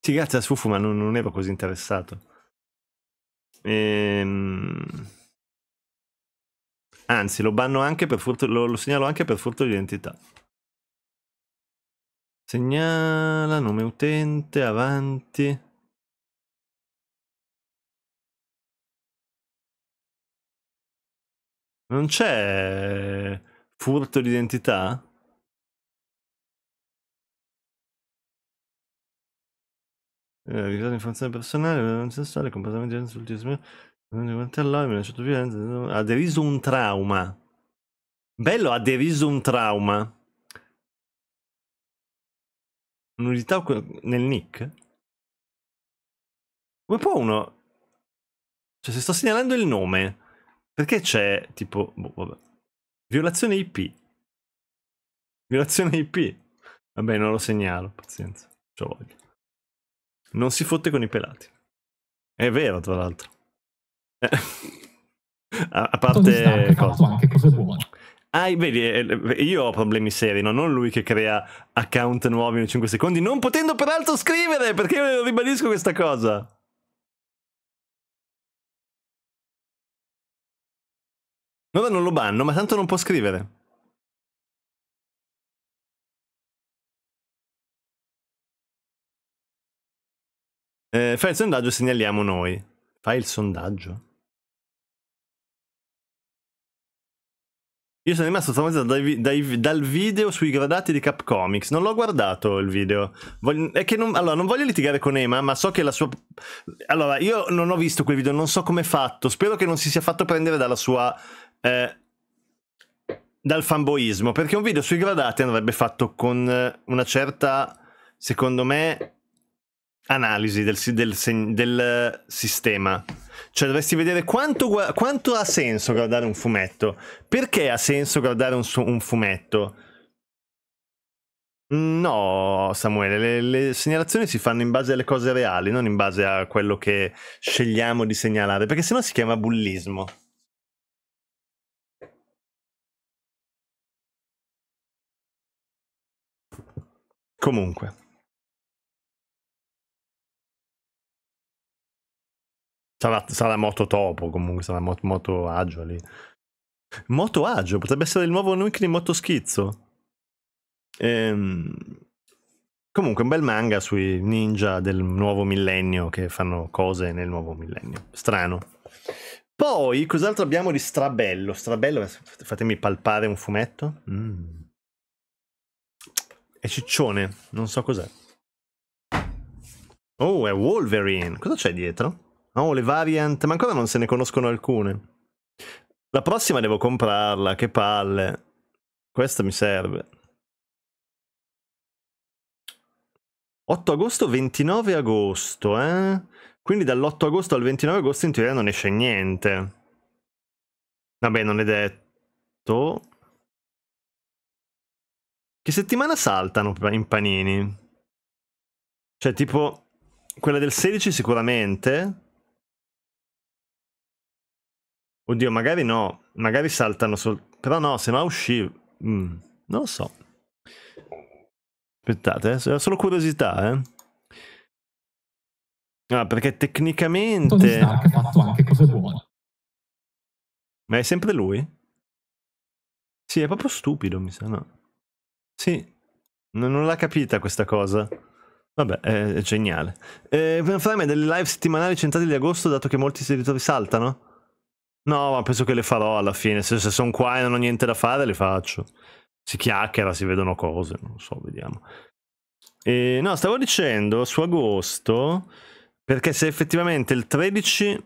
Sì, grazie a Sufu, ma non, non ero così interessato. Ehm... Anzi, lo, anche furto, lo, lo segnalo anche per furto di identità. Segnala, nome utente, avanti. Non c'è furto d'identità? identità? Eh, ricordo informazione personale, non sessuale, completamente di ultimo. Ha deriso un trauma. Bello, ha deriso un trauma. Nudità nel nick? Come può uno... Cioè, se sto segnalando il nome, perché c'è tipo... Boh, vabbè. Violazione IP. Violazione IP. Vabbè, non lo segnalo, pazienza. C'ho voglia. Non si fotte con i pelati. È vero, tra l'altro. Eh, a, parte... Anche cose buone. Ah, vedi, eh, eh, io ho problemi seri, no? non lui che crea account nuovi in 5 secondi, non potendo peraltro scrivere, perché io ribadisco questa cosa. Ora non lo banno, ma tanto non può scrivere. Eh, fai il sondaggio, segnaliamo noi. Fai il sondaggio. Io sono rimasto stamattina dai, dai, dal video sui gradati di Capcomics. Non l'ho guardato il video. Voglio, è che non, allora, non voglio litigare con Ema, ma so che la sua. Allora, io non ho visto quel video, non so come è fatto. Spero che non si sia fatto prendere dalla sua. Eh, dal fanboismo. Perché un video sui gradati andrebbe fatto con eh, una certa, secondo me, analisi del, del, del, del eh, sistema. Cioè dovresti vedere quanto, quanto ha senso guardare un fumetto. Perché ha senso guardare un, un fumetto? No, Samuele, le, le, segnalazioni si fanno in base alle cose reali, non in base a quello che scegliamo di segnalare, perché sennò si chiama bullismo. Comunque. Sarà, sarà moto topo, comunque sarà moto, moto agio lì. Moto agio, potrebbe essere il nuovo Nuke di moto schizzo. Ehm, comunque un bel manga sui ninja del nuovo millennio che fanno cose nel nuovo millennio. Strano. Poi, cos'altro abbiamo di strabello? Strabello, fatemi palpare un fumetto. Mm. È ciccione, non so cos'è. Oh, è Wolverine. Cosa c'è dietro? Oh, le variant, ma ancora non se ne conoscono alcune. La prossima devo comprarla, che palle. Questa mi serve. 8 agosto, 29 agosto, eh? Quindi dall'8 agosto al 29 agosto in teoria non esce niente. Vabbè, non è detto. Che settimana saltano in panini? Cioè, tipo, quella del 16 sicuramente. Oddio, magari no, magari saltano sol... Però no, se no usci... Mm, non lo so. Aspettate, eh? solo curiosità, eh. Ah, perché tecnicamente... ha fatto anche cose buone. Ma è sempre lui? Sì, è proprio stupido, mi sa, no? Sì, non, non l'ha capita questa cosa. Vabbè, è, è geniale. Eh, farmi delle live settimanali centrali di agosto, dato che molti servitori saltano? No, ma penso che le farò alla fine. Se, se sono qua e non ho niente da fare, le faccio. Si chiacchiera, si vedono cose, non so, vediamo. E, no, stavo dicendo su agosto, perché se effettivamente il 13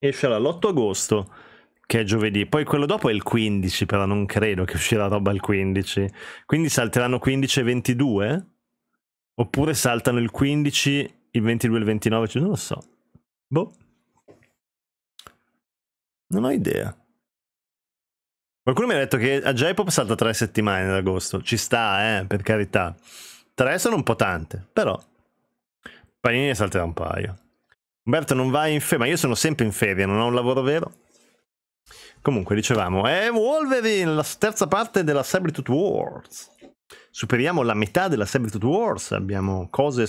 esce l'8 agosto, che è giovedì, poi quello dopo è il 15, però non credo che uscirà roba il 15. Quindi salteranno 15 e 22? Oppure saltano il 15, il 22 e il 29? Non lo so. Boh. Non ho idea. Qualcuno mi ha detto che a J-Pop salta tre settimane ad agosto. Ci sta, eh, per carità. Tre sono un po' tante, però. Panini ne salterà un paio. Umberto non vai in ferie, ma io sono sempre in ferie, non ho un lavoro vero. Comunque, dicevamo, è Wolverine, la terza parte della Sabretooth Wars. Superiamo la metà della Sabretooth Wars, abbiamo cose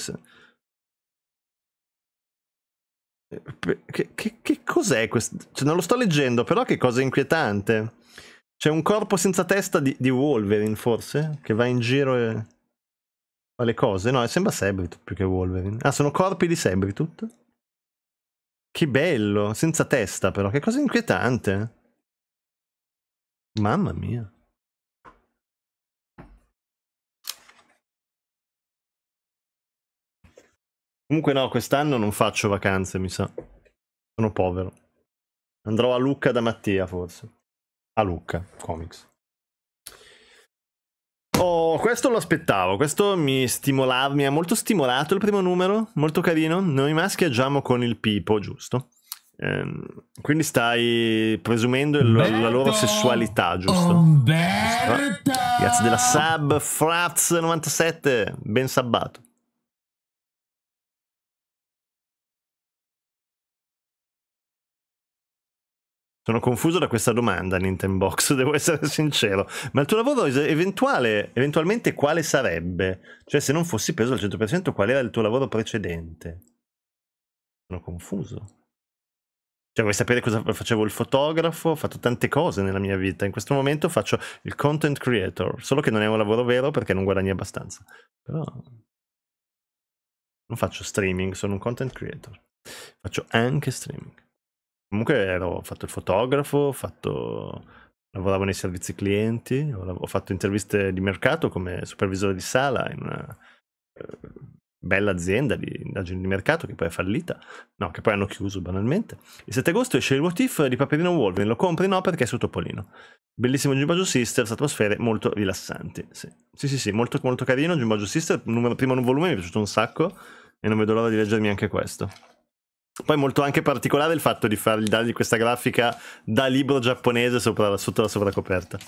che, che, che cos'è questo? Cioè, non lo sto leggendo, però che cosa inquietante. C'è un corpo senza testa di, di, Wolverine, forse? Che va in giro e fa le cose. No, sembra Sabretooth più che Wolverine. Ah, sono corpi di Sabretooth? Che bello, senza testa però, che cosa inquietante. Mamma mia. Comunque no, quest'anno non faccio vacanze, mi sa. Sono povero. Andrò a Lucca da Mattia, forse. A Lucca, comics. Oh, questo lo aspettavo, questo mi stimolava, mi ha molto stimolato il primo numero, molto carino. Noi maschi agiamo con il pipo, giusto? Ehm, quindi stai presumendo il, la loro sessualità, giusto? Umberto! Grazie della sub, Fratz97, ben sabbato. Sono confuso da questa domanda, Nintendo Box, devo essere sincero. Ma il tuo lavoro eventuale, eventualmente quale sarebbe? Cioè, se non fossi preso al 100%, qual era il tuo lavoro precedente? Sono confuso. Cioè, vuoi sapere cosa facevo il fotografo? Ho fatto tante cose nella mia vita. In questo momento faccio il content creator, solo che non è un lavoro vero perché non guadagni abbastanza. Però non faccio streaming, sono un content creator. Faccio anche streaming. Comunque ero, ho fatto il fotografo, ho fatto, lavoravo nei servizi clienti, ho fatto interviste di mercato come supervisore di sala in una eh, bella azienda di indagini di mercato che poi è fallita, no, che poi hanno chiuso banalmente. Il 7 agosto esce il What If di Paperino Wolverine, lo compri no perché è su Topolino. Bellissimo Jimbaggio Sisters, atmosfere molto rilassanti. Sì, sì, sì, sì molto, molto carino Jimbaggio Sisters, numero, primo volume mi è piaciuto un sacco e non vedo l'ora di leggermi anche questo. Poi molto anche particolare il fatto di fargli, dargli questa grafica da libro giapponese sopra, sotto la sovracoperta.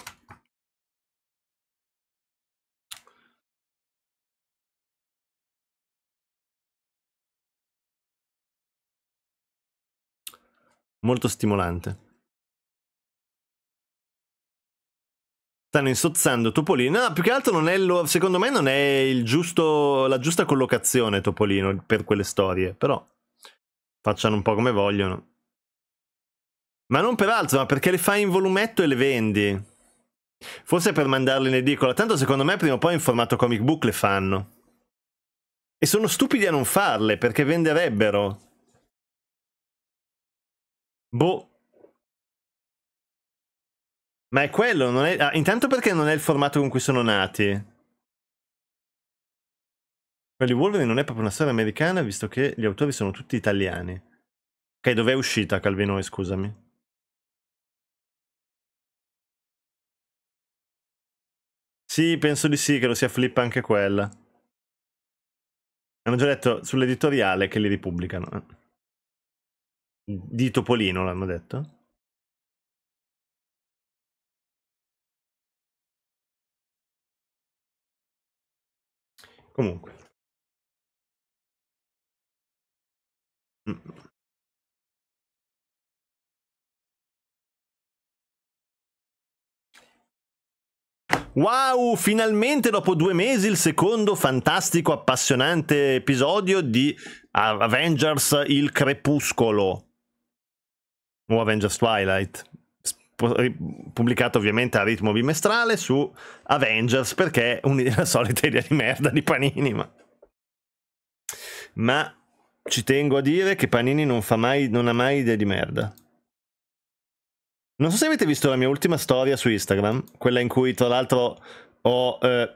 Molto stimolante. Stanno insozzando Topolino. No, più che altro non è lo, secondo me non è giusto, la giusta collocazione Topolino per quelle storie, però facciano un po' come vogliono. Ma non per altro, ma perché le fai in volumetto e le vendi. Forse per mandarle in edicola, tanto secondo me prima o poi in formato comic book le fanno. E sono stupidi a non farle, perché venderebbero. Boh. Ma è quello, non è... Ah, intanto perché non è il formato con cui sono nati. Quelli Wolverine non è proprio una storia americana, visto che gli autori sono tutti italiani. Ok, dov'è uscita Calvinoe, scusami? Sì, penso di sì, che lo sia flippa anche quella. Hanno già detto sull'editoriale che li ripubblicano. Eh. Di Topolino l'hanno detto. Comunque. Wow, finalmente dopo due mesi il secondo fantastico, appassionante episodio di Avengers Il Crepuscolo. O Avengers Twilight. Pubblicato ovviamente a ritmo bimestrale su Avengers perché è una solita idea di merda di Panini. Ma, ma ci tengo a dire che Panini non, mai, non ha mai idee di merda. Non so se avete visto la mia ultima storia su Instagram, quella in cui tra l'altro ho... Eh,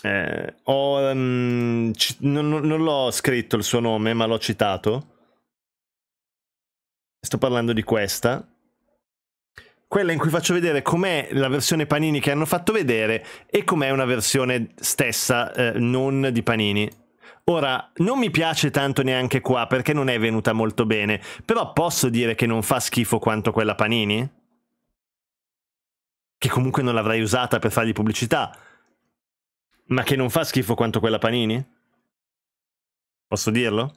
eh, ho um, ehm, c- non, non l'ho scritto il suo nome, ma l'ho citato. Sto parlando di questa quella in cui faccio vedere com'è la versione Panini che hanno fatto vedere e com'è una versione stessa eh, non di Panini. Ora, non mi piace tanto neanche qua perché non è venuta molto bene, però posso dire che non fa schifo quanto quella Panini? Che comunque non l'avrei usata per fargli pubblicità, ma che non fa schifo quanto quella Panini? Posso dirlo?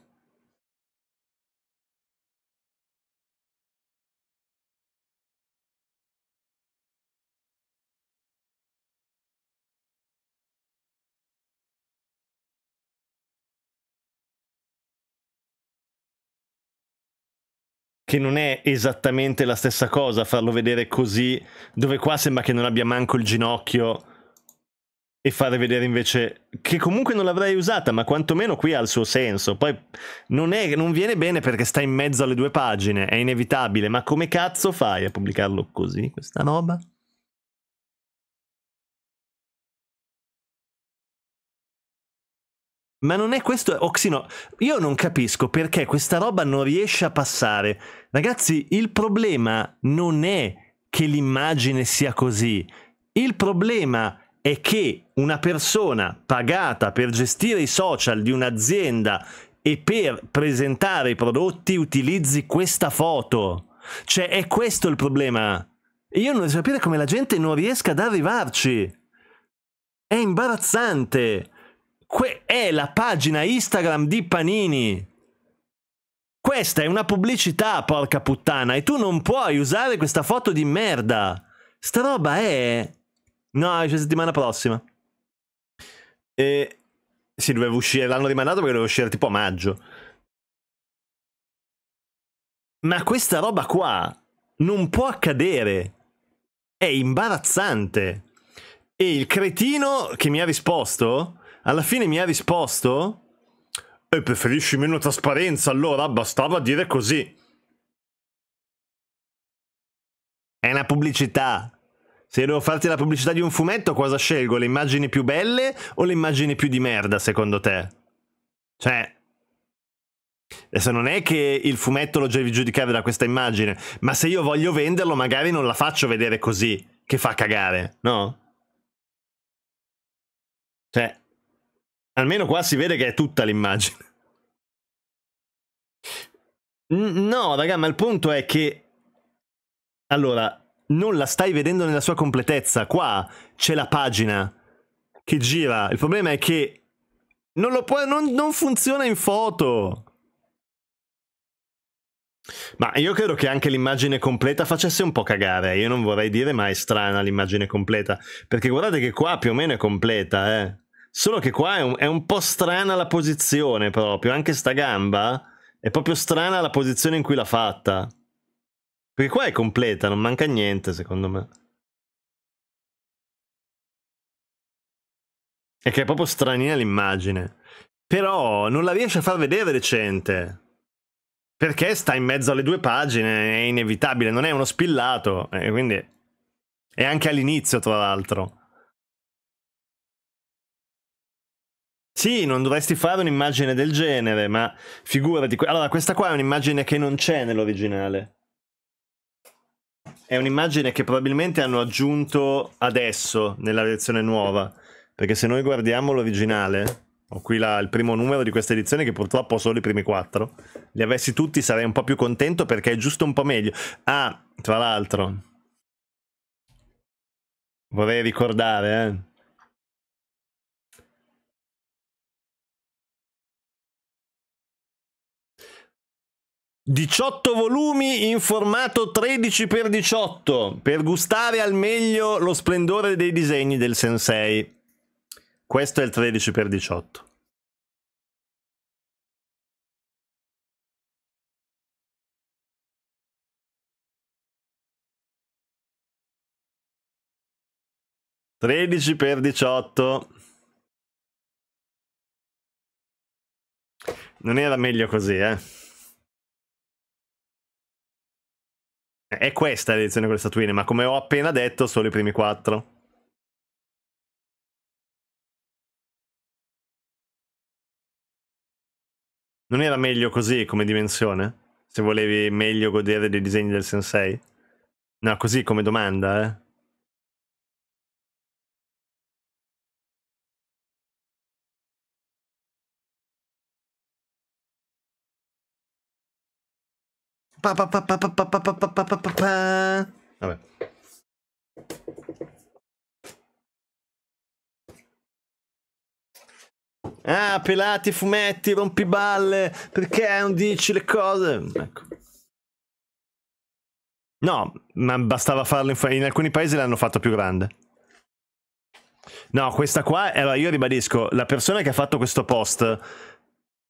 che non è esattamente la stessa cosa farlo vedere così, dove qua sembra che non abbia manco il ginocchio e fare vedere invece che comunque non l'avrei usata, ma quantomeno qui ha il suo senso. Poi non, è, non viene bene perché sta in mezzo alle due pagine, è inevitabile, ma come cazzo fai a pubblicarlo così, questa roba? Ma non è questo Oxino. Io non capisco perché questa roba non riesce a passare. Ragazzi, il problema non è che l'immagine sia così. Il problema è che una persona pagata per gestire i social di un'azienda e per presentare i prodotti utilizzi questa foto. Cioè, è questo il problema. Io non riesco a capire come la gente non riesca ad arrivarci. È imbarazzante. Que è la pagina Instagram di Panini. Questa è una pubblicità, porca puttana, e tu non puoi usare questa foto di merda. Sta roba è... No, esce settimana prossima. E... Sì, doveva uscire, l'hanno rimandato perché doveva uscire tipo a maggio. Ma questa roba qua non può accadere. È imbarazzante. E il cretino che mi ha risposto alla fine mi ha risposto e preferisci meno trasparenza allora bastava dire così è una pubblicità se devo farti la pubblicità di un fumetto cosa scelgo le immagini più belle o le immagini più di merda secondo te cioè Adesso non è che il fumetto lo devi giudicare da questa immagine, ma se io voglio venderlo magari non la faccio vedere così, che fa cagare, no? Cioè, Almeno qua si vede che è tutta l'immagine. No, raga, ma il punto è che... Allora, non la stai vedendo nella sua completezza. Qua c'è la pagina che gira. Il problema è che non, lo può, non, non funziona in foto. Ma io credo che anche l'immagine completa facesse un po' cagare. Io non vorrei dire, ma è strana l'immagine completa. Perché guardate che qua più o meno è completa, eh. Solo che qua è un, è un po' strana la posizione proprio, anche sta gamba è proprio strana la posizione in cui l'ha fatta. Perché qua è completa, non manca niente secondo me. E che è proprio stranina l'immagine. Però non la riesce a far vedere recente. Perché sta in mezzo alle due pagine, è inevitabile, non è uno spillato. E quindi... E anche all'inizio, tra l'altro. Sì, non dovresti fare un'immagine del genere, ma figurati. Allora, questa qua è un'immagine che non c'è nell'originale. È un'immagine che probabilmente hanno aggiunto adesso nella versione nuova. Perché se noi guardiamo l'originale, ho qui la, il primo numero di questa edizione, che purtroppo ho solo i primi quattro. Li avessi tutti sarei un po' più contento perché è giusto un po' meglio. Ah, tra l'altro, vorrei ricordare, eh 18 volumi in formato 13x18 per gustare al meglio lo splendore dei disegni del sensei. Questo è il 13x18. Tredici per diciotto. Non era meglio così, eh? È questa l'edizione con le statuine, ma come ho appena detto, solo i primi quattro. Non era meglio così come dimensione? Se volevi meglio godere dei disegni del sensei? No, così come domanda, eh. Pa pa pa pa pa pa pa pa pa pa pa Vabbè. Ah, pelati, fumetti, rompiballe, perché non dici le cose? Ecco. No, ma bastava farlo in, in alcuni paesi l'hanno fatto più grande. No, questa qua, allora io ribadisco, la persona che ha fatto questo post,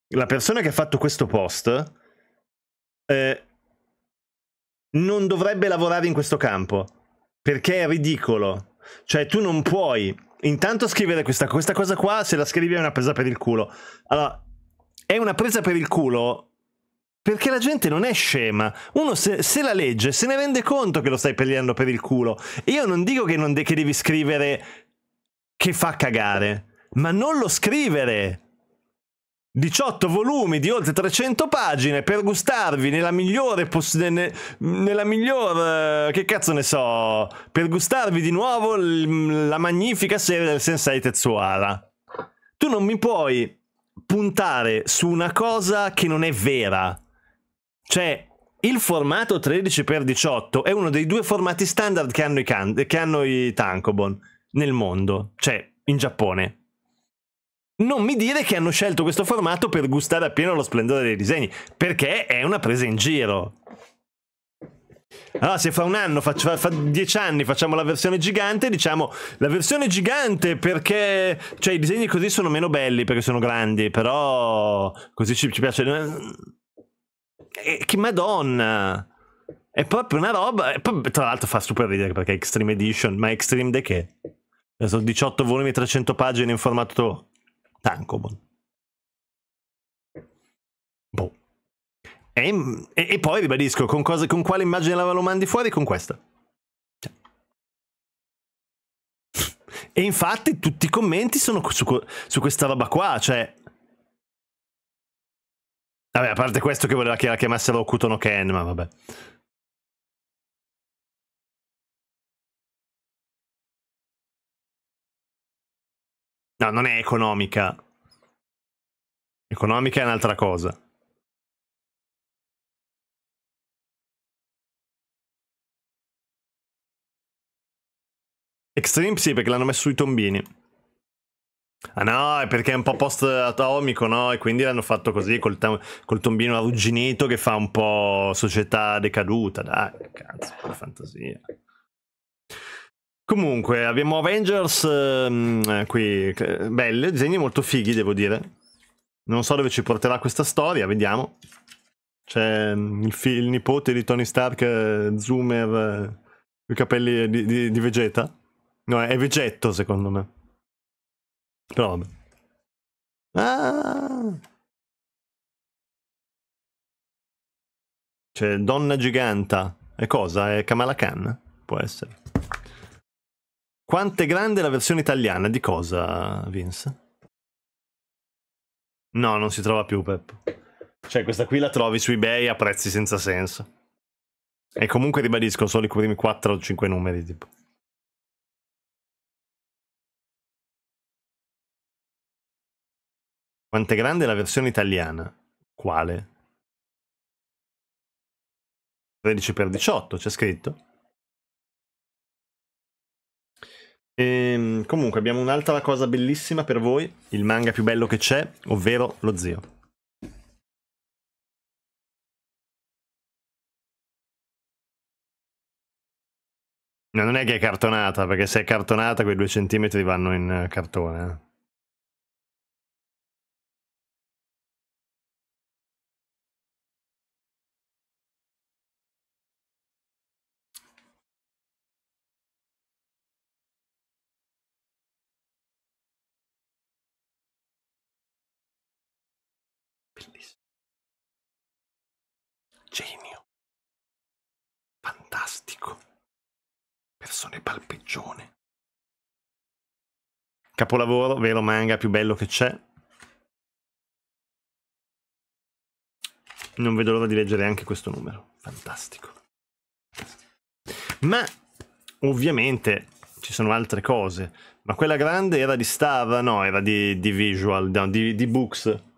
la persona che ha fatto questo post, eh, non dovrebbe lavorare in questo campo, perché è ridicolo. Cioè tu non puoi intanto scrivere questa, questa cosa qua, se la scrivi è una presa per il culo. Allora, è una presa per il culo perché la gente non è scema. Uno se, se, la legge se ne rende conto che lo stai prendendo per il culo. Io non dico che, non de- che devi scrivere che fa cagare, ma non lo scrivere. 18 volumi di oltre 300 pagine per gustarvi nella migliore ne nella miglior eh, che cazzo ne so per gustarvi di nuovo la magnifica serie del Sensei Tetsuara tu non mi puoi puntare su una cosa che non è vera cioè il formato 13x18 è uno dei due formati standard che hanno i, che hanno i tankobon nel mondo cioè in Giappone non mi dire che hanno scelto questo formato per gustare appieno lo splendore dei disegni, perché è una presa in giro. Allora, se fra un anno, fa, fa, dieci anni facciamo la versione gigante, diciamo la versione gigante perché cioè, i disegni così sono meno belli perché sono grandi, però così ci, ci piace. E, eh, che madonna! È proprio una roba. E Poi, tra l'altro fa super ridere perché è Extreme Edition, ma Extreme de che? Sono 18 volumi, 300 pagine in formato Tankobon. Boh. E, e, e, poi ribadisco, con, cosa, con quale immagine la lo mandi fuori? Con questa. Cioè. E infatti tutti i commenti sono su, su questa roba qua, cioè... Vabbè, a parte questo che voleva che la chiamassero Okuto Ken, ma vabbè. No, non è economica. Economica è un'altra cosa. Extreme sì, perché l'hanno messo sui tombini. Ah no, è perché è un po' post-atomico, no? E quindi l'hanno fatto così, col, col tombino arrugginito che fa un po' società decaduta. Dai, cazzo, che fantasia. Comunque, abbiamo Avengers ehm, eh, qui, belle, disegni molto fighi, devo dire. Non so dove ci porterà questa storia, vediamo. C'è mm, il, il, nipote di Tony Stark, eh, Zoomer, eh, i capelli di, di, di Vegeta. No, è Vegetto, secondo me. Però vabbè. Ah! C'è Donna Giganta. È cosa? È Kamala Khan? Può essere. Quanto è grande la versione italiana di cosa, Vince? No, non si trova più, Peppo. Cioè, questa qui la trovi su eBay a prezzi senza senso. E comunque ribadisco, solo i primi 4 o 5 numeri, tipo. Quanto è grande la versione italiana? Quale? 13x18, c'è scritto. E, ehm, comunque abbiamo un'altra cosa bellissima per voi, il manga più bello che c'è, ovvero lo zio. No, non è che è cartonata, perché se è cartonata quei due centimetri vanno in eh, cartone. Eh. bellissimo. Genio. Fantastico. Persone palpeggione. Capolavoro, vero manga più bello che c'è. Non vedo l'ora di leggere anche questo numero. Fantastico. Ma ovviamente ci sono altre cose. Ma quella grande era di Star, no, era di, di Visual, no, di, di Books.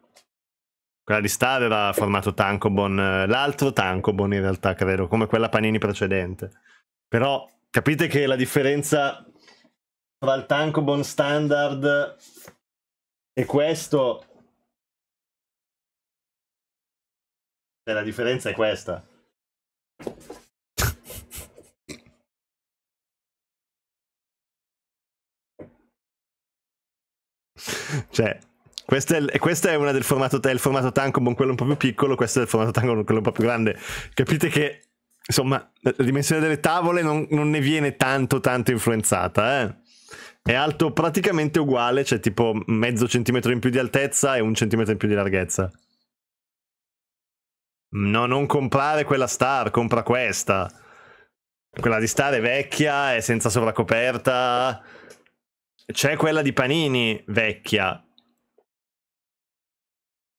Quella di Star era formato Tankobon, eh, l'altro Tankobon in realtà credo, come quella Panini precedente. Però capite che la differenza tra il Tankobon standard e questo... Cioè, la differenza è questa. cioè, questa è, questa è, una del formato, è il formato Tankobon, quello un po' più piccolo, questa è il formato Tankobon, quello un po' più grande. Capite che, insomma, la dimensione delle tavole non, non ne viene tanto, tanto influenzata, eh? È alto praticamente uguale, c'è cioè tipo mezzo centimetro in più di altezza e un centimetro in più di larghezza. No, non comprare quella star, compra questa. Quella di star è vecchia, è senza sovracoperta. C'è quella di Panini, vecchia,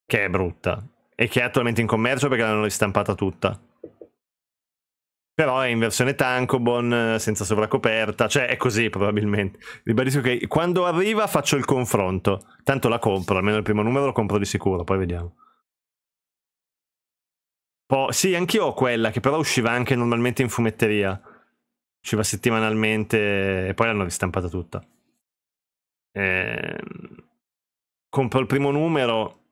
che è brutta e che è attualmente in commercio perché l'hanno ristampata tutta. Però è in versione tankobon, eh, senza sovracoperta, cioè è così probabilmente. Ribadisco che quando arriva faccio il confronto, tanto la compro, almeno il primo numero lo compro di sicuro, poi vediamo. Po- sì, anch'io ho quella che però usciva anche normalmente in fumetteria, usciva settimanalmente e poi l'hanno ristampata tutta. Eh, compro il primo numero,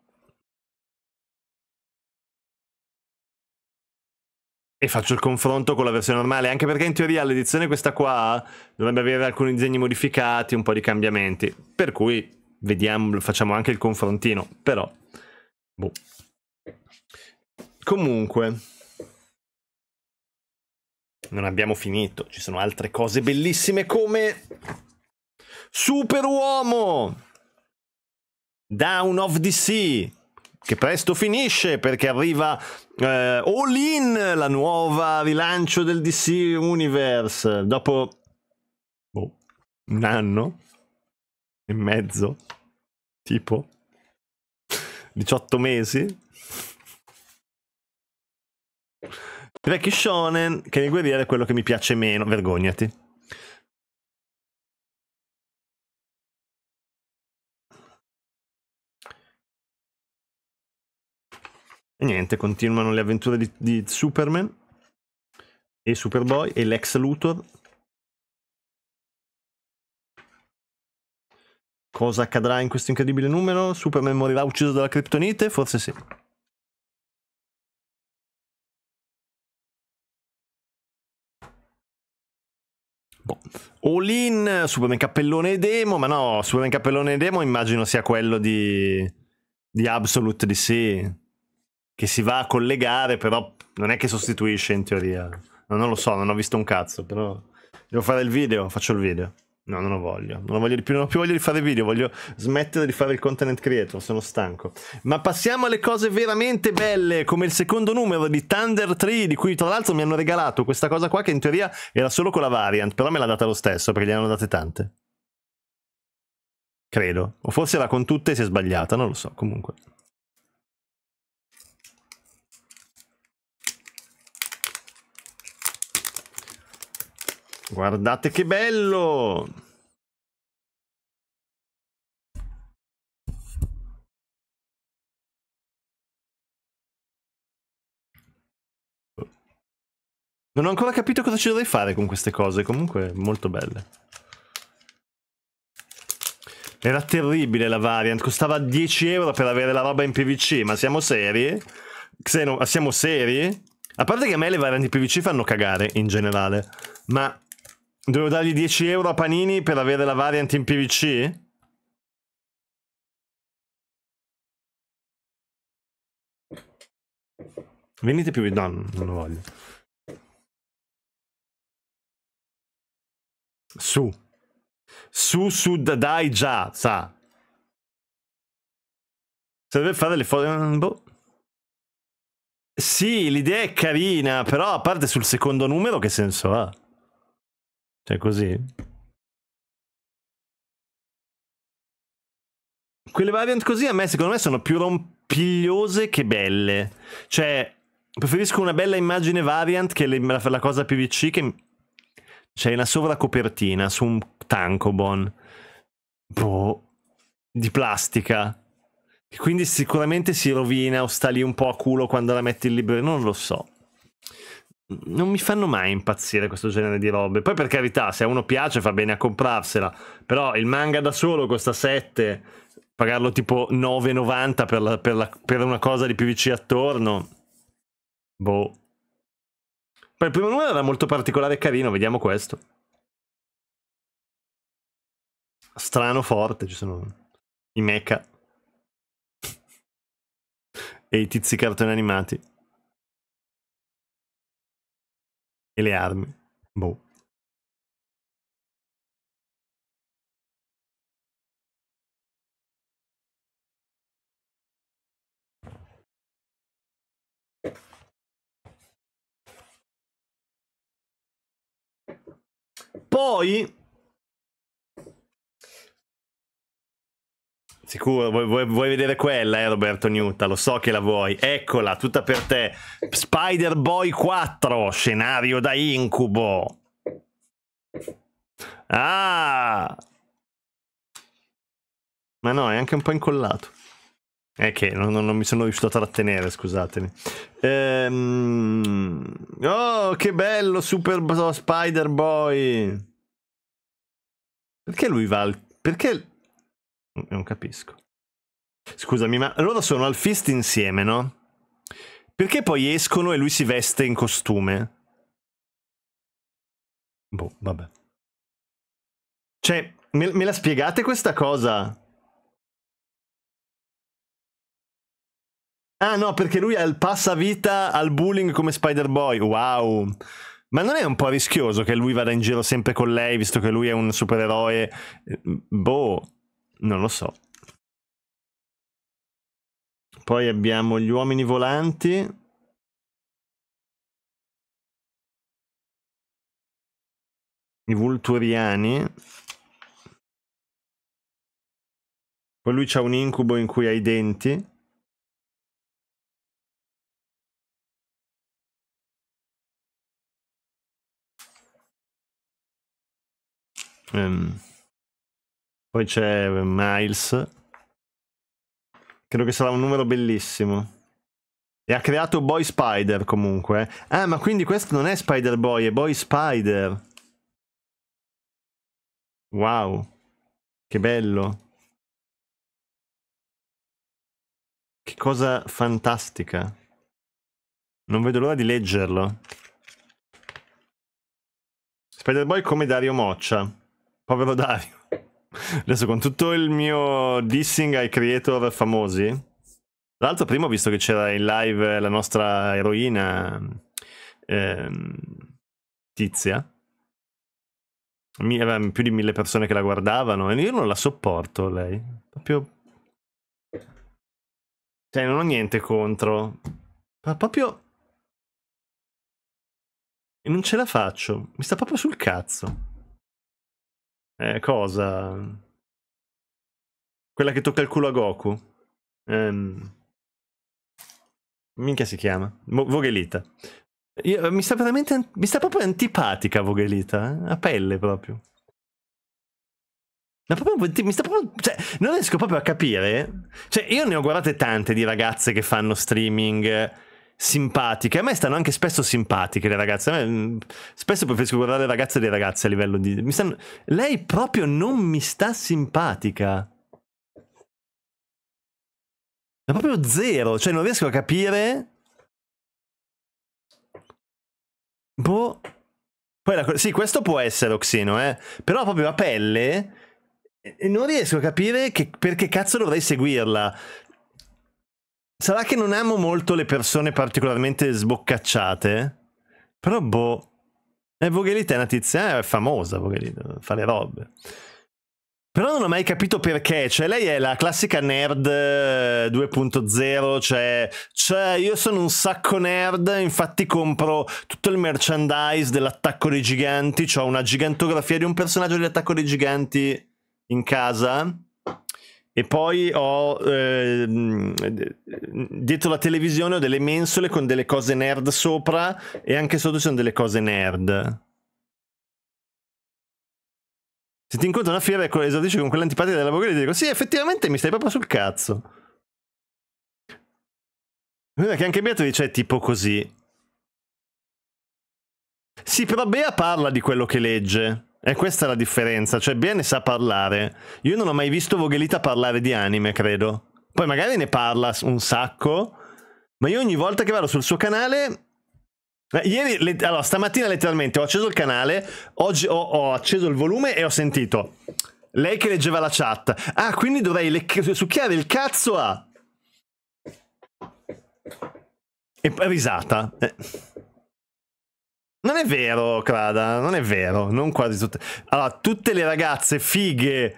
E faccio il confronto con la versione normale, anche perché in teoria l'edizione questa qua dovrebbe avere alcuni disegni modificati, un po' di cambiamenti. Per cui vediamo, facciamo anche il confrontino, però... Boh. Comunque... Non abbiamo finito, ci sono altre cose bellissime come... Superuomo! Down of the Sea! che presto finisce perché arriva eh, All In, la nuova rilancio del DC Universe, dopo boh, un anno e mezzo, tipo 18 mesi. Vecchi shonen, che nel guerriere è quello che mi piace meno, vergognati. E niente, continuano le avventure di, di Superman e Superboy e l'ex Luthor. Cosa accadrà in questo incredibile numero? Superman morirà ucciso dalla Kryptonite? Forse sì. Boh. All in, Superman cappellone e demo, ma no, Superman cappellone e demo immagino sia quello di, di Absolute di sì che si va a collegare, però non è che sostituisce in teoria. non lo so, non ho visto un cazzo, però devo fare il video, faccio il video. No, non lo voglio. Non, lo voglio più, non ho più voglia di fare video, voglio smettere di fare il content creator, sono stanco. Ma passiamo alle cose veramente belle, come il secondo numero di Thunder 3, di cui tra l'altro mi hanno regalato questa cosa qua che in teoria era solo con la variant, però me l'ha data lo stesso perché gli hanno date tante. Credo. O forse era con tutte e si è sbagliata, non lo so, comunque. Guardate che bello! Non ho ancora capito cosa ci dovrei fare con queste cose, comunque molto belle. Era terribile la variant, costava 10 euro per avere la roba in PvC, ma siamo seri? Xeno, siamo seri? A parte che a me le varianti PvC fanno cagare, in generale, ma Dovevo dargli 10 euro a Panini per avere la variant in PvC? Venite più... No, non lo voglio. Su. Su, su, dai già, sa. Serve fare le foto... Eh, boh. Sì, l'idea è carina, però a parte sul secondo numero che senso ha? Cioè così. Quelle variant così a me secondo me sono più rompigliose che belle. Cioè preferisco una bella immagine variant che la, la cosa PVC che... C'è una sovracopertina su un tankobon. Boh. Di plastica. Quindi sicuramente si rovina o sta lì un po' a culo quando la metti in libreria, non lo so non mi fanno mai impazzire questo genere di robe. Poi per carità, se a uno piace fa bene a comprarsela, però il manga da solo costa 7, pagarlo tipo 9,90 per, la, per, la, per una cosa di PVC attorno. Boh. Poi il primo numero era molto particolare e carino, vediamo questo. Strano forte, ci sono i mecha e i tizi cartoni animati. E le armi. Boh. Poi Sicuro, vuoi, vuoi, vuoi, vedere quella, eh, Roberto Newton? Lo so che la vuoi. Eccola, tutta per te. Spider Boy 4, scenario da incubo. Ah! Ma no, è anche un po' incollato. È che non, non, non mi sono riuscito a trattenere, scusatemi. Ehm... Oh, che bello, Super Spider Boy! Perché lui va al... Perché non capisco. Scusami, ma loro sono al fist insieme, no? Perché poi escono e lui si veste in costume? Boh, vabbè. Cioè, me, me la spiegate questa cosa? Ah no, perché lui ha il passavita al bullying come Spider-Boy. Wow. Ma non è un po' rischioso che lui vada in giro sempre con lei, visto che lui è un supereroe? Boh. Non lo so. Poi abbiamo gli uomini volanti. I vulturiani. Poi lui c'ha un incubo in cui ha i denti. Um. Poi c'è eh, Miles. Credo che sarà un numero bellissimo. E ha creato Boy Spider comunque. Eh. Ah, ma quindi questo non è Spider Boy, è Boy Spider. Wow. Che bello. Che cosa fantastica. Non vedo l'ora di leggerlo. Spider Boy come Dario Moccia. Povero Dario. Adesso con tutto il mio dissing ai creator famosi. Tra l'altro prima ho visto che c'era in live la nostra eroina ehm, Tizia. Mi, aveva più di mille persone che la guardavano e io non la sopporto lei. Proprio... Cioè non ho niente contro. Ma proprio... E non ce la faccio. Mi sta proprio sul cazzo eh, cosa? Quella che tocca il culo a Goku. Ehm... Minchia si chiama? Mo- Vogelita. Io, eh, mi, sta veramente, mi sta proprio antipatica Vogelita, eh? a pelle proprio. Ma proprio, mi sta proprio, cioè, non riesco proprio a capire. Cioè, io ne ho guardate tante di ragazze che fanno streaming simpatiche. A me stanno anche spesso simpatiche le ragazze. Me, mm, spesso preferisco guardare le ragazze e le ragazze a livello di. Stanno... Lei proprio non mi sta simpatica. È proprio zero. Cioè, non riesco a capire. Boh. La... Sì, questo può essere Oxino, eh. Però proprio a pelle. Eh, non riesco a capire che... perché cazzo dovrei seguirla. Sarà che non amo molto le persone particolarmente sboccacciate, però boh... E eh, Vogelita è una tizia, eh, è famosa Vogelita, fa le robe. Però non ho mai capito perché, cioè lei è la classica nerd 2.0, eh, cioè, cioè, io sono un sacco nerd, infatti compro tutto il merchandise dell'attacco dei giganti, ho cioè una gigantografia di un personaggio dell'attacco dei giganti in casa, e poi ho eh, dietro la televisione ho delle mensole con delle cose nerd sopra e anche sotto ci sono delle cose nerd. Se ti incontro una fiera e ecco, esordisci con quell'antipatia della Bogelli, ti dico sì, effettivamente mi stai proprio sul cazzo. Guarda che anche Beato dice tipo così. Sì, però Bea parla di quello che legge. E questa è la differenza, cioè Bene sa parlare. Io non ho mai visto Vogelita parlare di anime, credo. Poi magari ne parla un sacco, ma io ogni volta che vado sul suo canale... Ieri, le... allora, stamattina letteralmente ho acceso il canale, oggi ho, ho acceso il volume e ho sentito... Lei che leggeva la chat. Ah, quindi dovrei le- succhiare il cazzo a... E risata. Eh. Non è vero, Crada, non è vero, non quasi tutte. Allora, tutte le ragazze fighe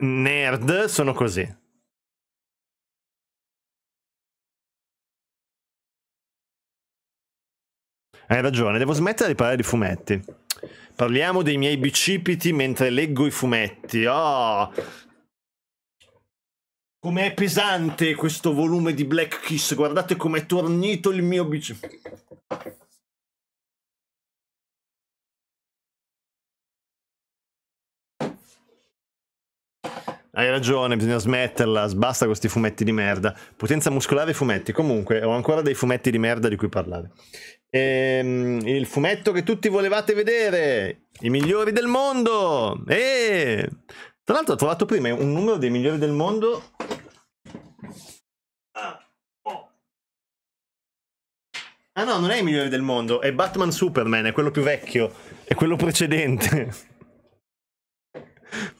nerd sono così. Hai ragione, devo smettere di parlare di fumetti. Parliamo dei miei bicipiti mentre leggo i fumetti. Oh! Com'è pesante questo volume di Black Kiss, guardate com'è tornito il mio bicipito. Hai ragione, bisogna smetterla, basta con questi fumetti di merda. Potenza muscolare e fumetti. Comunque, ho ancora dei fumetti di merda di cui parlare. Ehm, il fumetto che tutti volevate vedere, i migliori del mondo. E... Tra l'altro ho trovato prima un numero dei migliori del mondo. ah no, non è i migliori del mondo, è Batman Superman, è quello più vecchio, è quello precedente.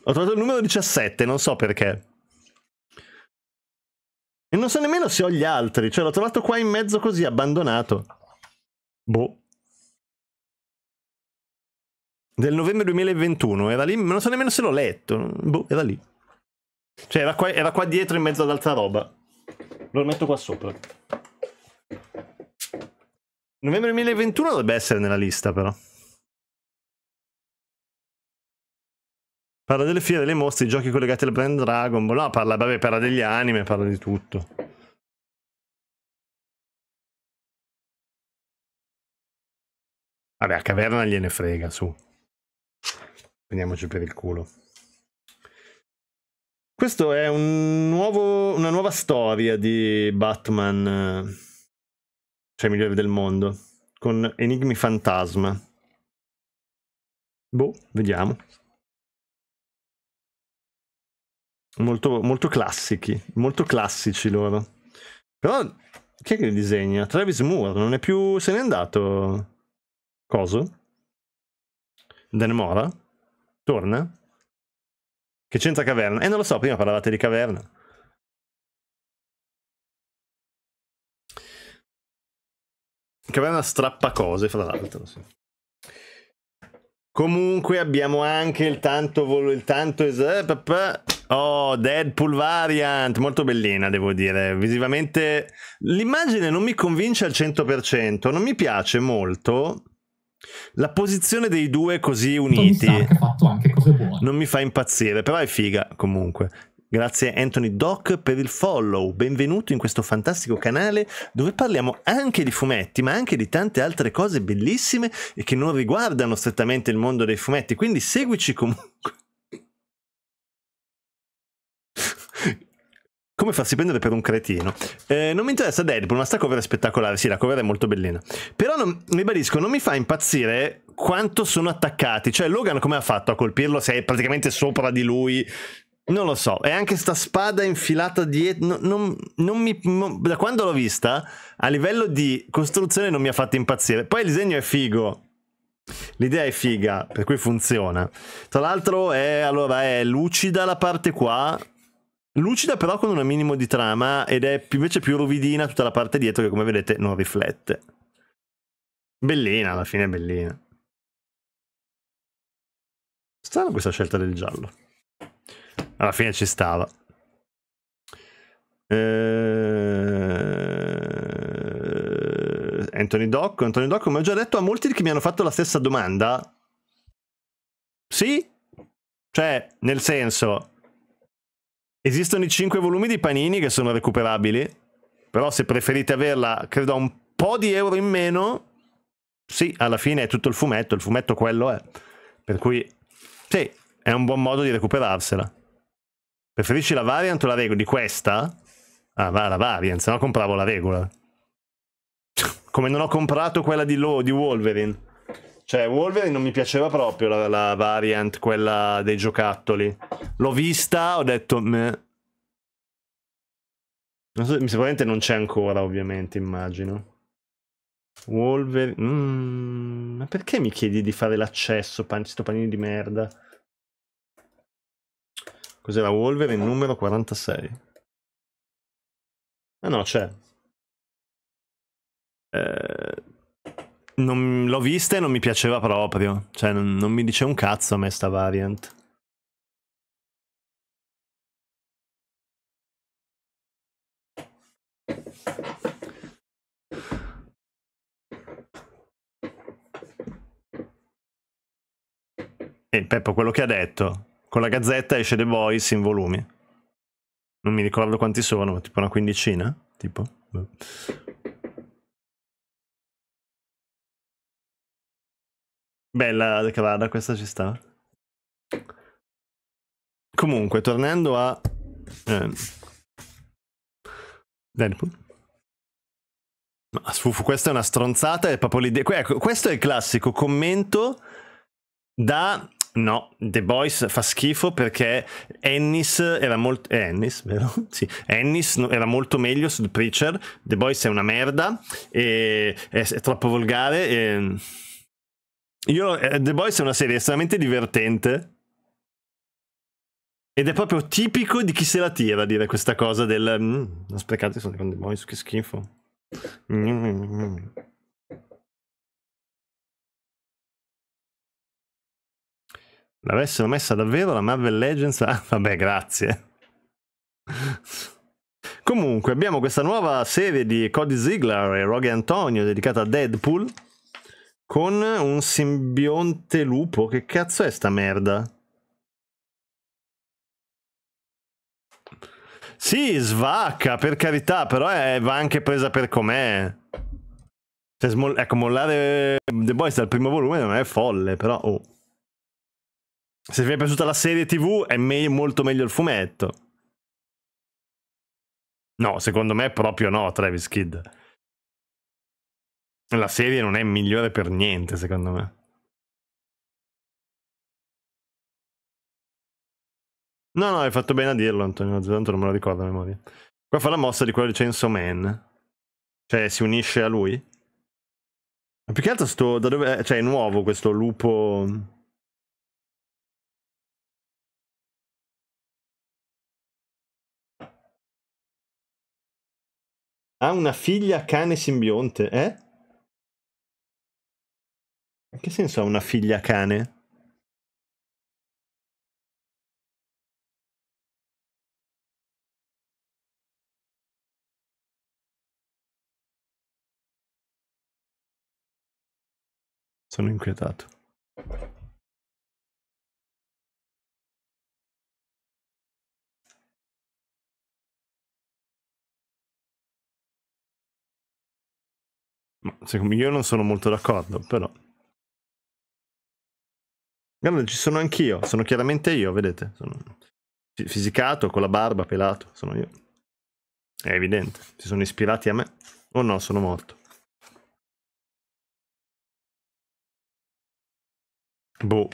Ho trovato il numero 17, non so perché. E non so nemmeno se ho gli altri, cioè l'ho trovato qua in mezzo così, abbandonato. Boh. Del novembre 2021, era lì, non so nemmeno se l'ho letto. Boh, era lì. Cioè era qua, era qua dietro in mezzo ad altra roba. Lo metto qua sopra. Novembre 2021 dovrebbe essere nella lista però. Parla delle fiere, delle mostre, dei giochi collegati al brand Dragon Ball. Boh, no, parla, vabbè, parla degli anime, parla di tutto. Vabbè, a Caverna gliene frega, su. Prendiamoci per il culo. Questo è un nuovo, una nuova storia di Batman, eh, cioè migliore del mondo, con Enigmi Fantasma. Boh, vediamo. molto, molto classici, molto classici loro. Però chi è che li disegna? Travis Moore, non è più... se n'è andato... Coso? Dan Mora? Torna? Che c'entra Caverna? Eh non lo so, prima parlavate di Caverna. Caverna strappa cose, fra l'altro, sì. Comunque abbiamo anche il tanto volo, il tanto es... Eh, oh, Deadpool Variant, molto bellina devo dire, visivamente l'immagine non mi convince al 100%, non mi piace molto la posizione dei due così uniti. Non mi fa impazzire, però è figa comunque. Grazie Anthony Doc per il follow, benvenuto in questo fantastico canale dove parliamo anche di fumetti ma anche di tante altre cose bellissime e che non riguardano strettamente il mondo dei fumetti, quindi seguici comunque. Come farsi prendere per un cretino? Eh, non mi interessa Deadpool, ma sta cover è spettacolare, sì la cover è molto bellina. Però non, ribadisco, non mi fa impazzire quanto sono attaccati, cioè Logan come ha fatto a colpirlo se è praticamente sopra di lui non lo so, è anche sta spada infilata dietro, no, non, non mi, da quando l'ho vista, a livello di costruzione non mi ha fatto impazzire. Poi il disegno è figo, l'idea è figa, per cui funziona. Tra l'altro è, allora, è lucida la parte qua, lucida però con un minimo di trama ed è invece più ruvidina tutta la parte dietro che come vedete non riflette. Bellina, alla fine è bellina. Strana questa scelta del giallo alla fine ci stava. Eh... Anthony Doc, Anthony Doc, come ho già detto a molti che mi hanno fatto la stessa domanda. Sì? Cioè, nel senso, esistono i 5 volumi di Panini che sono recuperabili, però se preferite averla, credo, a un po' di euro in meno, sì, alla fine è tutto il fumetto, il fumetto quello è. Per cui, sì, è un buon modo di recuperarsela. Preferisci la variant o la regola? Di questa? Ah, va la variant, se no compravo la regola. Come non ho comprato quella di, Lo, di Wolverine. Cioè, Wolverine non mi piaceva proprio la, la variant, quella dei giocattoli. L'ho vista, ho detto... Meh. Non so, sicuramente non c'è ancora, ovviamente, immagino. Wolverine... Mm, ma perché mi chiedi di fare l'accesso, pan- sto panino di merda? Cos'era Wolverine numero 46? Ah no, c'è. Eh, non, l'ho vista e non mi piaceva proprio. Cioè, non, non mi dice un cazzo a me sta variant. E eh, Peppo, quello che ha detto con la Gazzetta esce The Boys in volumi. Non mi ricordo quanti sono, tipo una quindicina? Tipo? Bella Cavada, questa ci sta. Comunque, tornando a... Eh, Deadpool. Ma sfufu, questa è una stronzata, è proprio l'idea... Ecco, questo è il classico commento da No, The Boys fa schifo perché Ennis era molto. Eh, Ennis, vero? Sì. Ennis era molto meglio su The Preacher. The Boys è una merda. E è, è troppo volgare. E... Io, eh, The Boys è una serie estremamente divertente. Ed è proprio tipico di chi se la tira dire questa cosa del. Mm, non sprecate sono con The Boys, che schifo. Mm, mm, mm, mm. L'avessero messa davvero la Marvel Legends? Ah, vabbè, grazie. Comunque, abbiamo questa nuova serie di Cody Ziegler e Rogue Antonio dedicata a Deadpool con un simbionte lupo. Che cazzo è sta merda? Sì, svacca, per carità, però è, va anche presa per com'è. Cioè, ecco, mollare The Boys dal primo volume non è folle, però... Oh. Se vi è piaciuta la serie TV è me- molto meglio il fumetto. No, secondo me proprio no, Travis Kidd. La serie non è migliore per niente, secondo me. No, no, hai fatto bene a dirlo, Antonio. Tanto non me lo ricordo a memoria. Qua fa la mossa di quello di Chainsaw Man. Cioè, si unisce a lui. Ma più che altro sto... Da dove... Cioè, è nuovo questo lupo... Ha una figlia cane simbionte, eh? In che senso ha una figlia cane? Sono inquietato. Secondo me io non sono molto d'accordo, però. Guarda, ci sono anch'io, sono chiaramente io, vedete? Sono fisicato, con la barba, pelato, sono io. È evidente, si sono ispirati a me. O oh no, sono morto. Boh,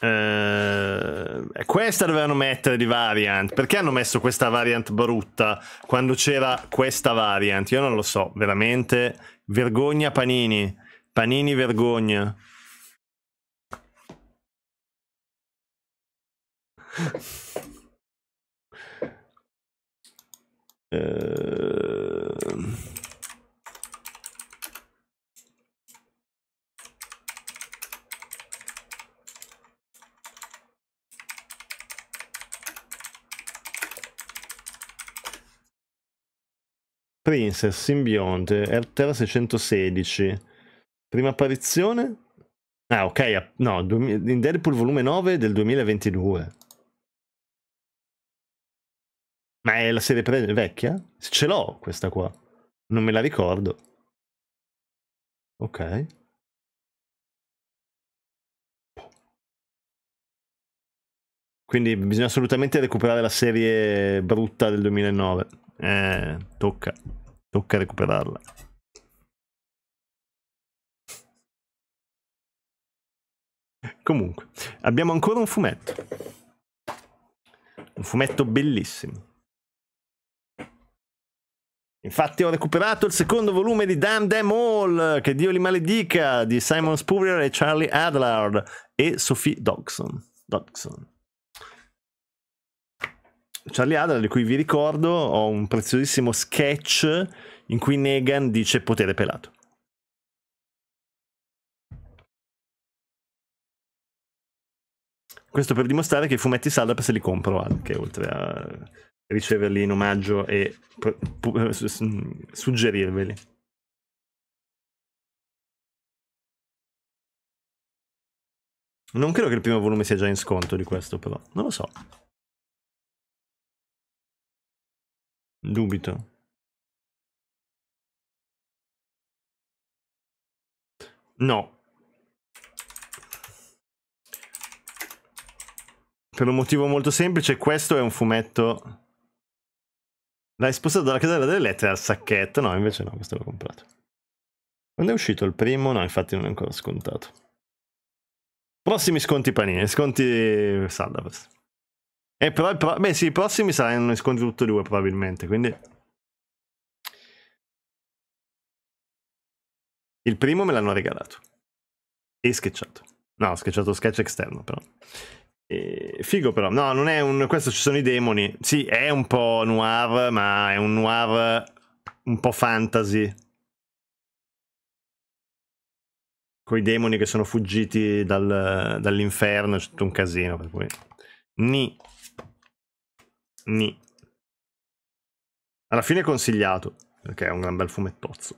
Eh, questa dovevano mettere di variant. Perché hanno messo questa variant brutta quando c'era questa variant? Io non lo so, veramente. Vergogna Panini. Panini vergogna. eh... Princess, simbionte, Altera 616. Prima apparizione? Ah, ok, no, in Deadpool volume 9 del 2022. Ma è la serie pre- vecchia? Ce l'ho questa qua. Non me la ricordo. Ok. Quindi bisogna assolutamente recuperare la serie brutta del 2009. Eh, tocca. Tocca recuperarla. Comunque, abbiamo ancora un fumetto. Un fumetto bellissimo. Infatti ho recuperato il secondo volume di Damn Them All, che Dio li maledica, di Simon Spurrier e Charlie Adler e Sophie Dodgson. Dodson. Charlie Adler, di cui vi ricordo, ho un preziosissimo sketch in cui Negan dice potere pelato. Questo per dimostrare che i fumetti Saldap se li compro anche, oltre a riceverli in omaggio e suggerirveli. Non credo che il primo volume sia già in sconto di questo, però. Non lo so. Dubito. No. Per un motivo molto semplice, questo è un fumetto... L'hai spostato dalla casella delle lettere al sacchetto? No, invece no, questo l'ho comprato. Quando è uscito il primo? No, infatti non è ancora scontato. Prossimi sconti panini, sconti Saldavas. E però, pro... beh sì, i prossimi saranno scontri e due probabilmente, quindi... Il primo me l'hanno regalato. E schiacciato. No, ho schiacciato sketch esterno però. E... Figo però, no, non è un... Questo ci sono i demoni. Sì, è un po' noir, ma è un noir un po' fantasy. Con i demoni che sono fuggiti dal... dall'inferno, è tutto un casino per cui... Ni. Ni. Alla fine consigliato, perché è un gran bel fumettozzo.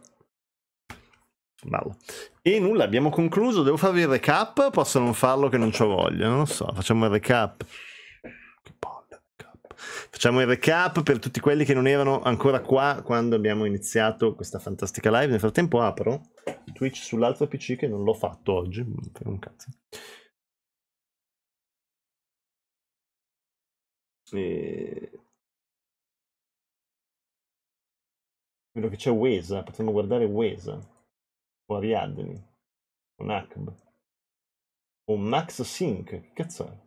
Bello. E nulla, abbiamo concluso. Devo farvi il recap? Posso non farlo che non ci voglio? Non lo so, facciamo il recap. Che palle, recap. Facciamo il recap per tutti quelli che non erano ancora qua quando abbiamo iniziato questa fantastica live. Nel frattempo apro Twitch sull'altro PC che non l'ho fatto oggi. Per un cazzo. E... Vedo che c'è Wesa, eh, potremmo guardare Wesa, o Ariadne, o Nakb, o Max Sync, che cazzo è?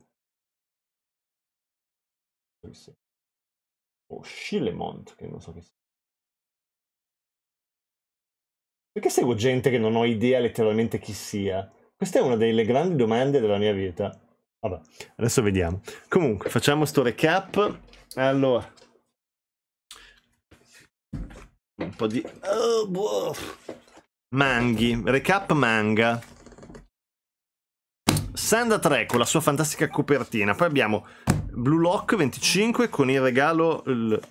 O oh, Shilemont, che non so che sia. Perché seguo gente che non ho idea letteralmente chi sia? Questa è una delle grandi domande della mia vita. Vabbè, adesso vediamo. Comunque, facciamo sto recap. Allora. Un po' di... Oh, wow. Boh. Manghi. Recap manga. Sanda 3 con la sua fantastica copertina. Poi abbiamo Blue Lock 25 con il regalo... Il...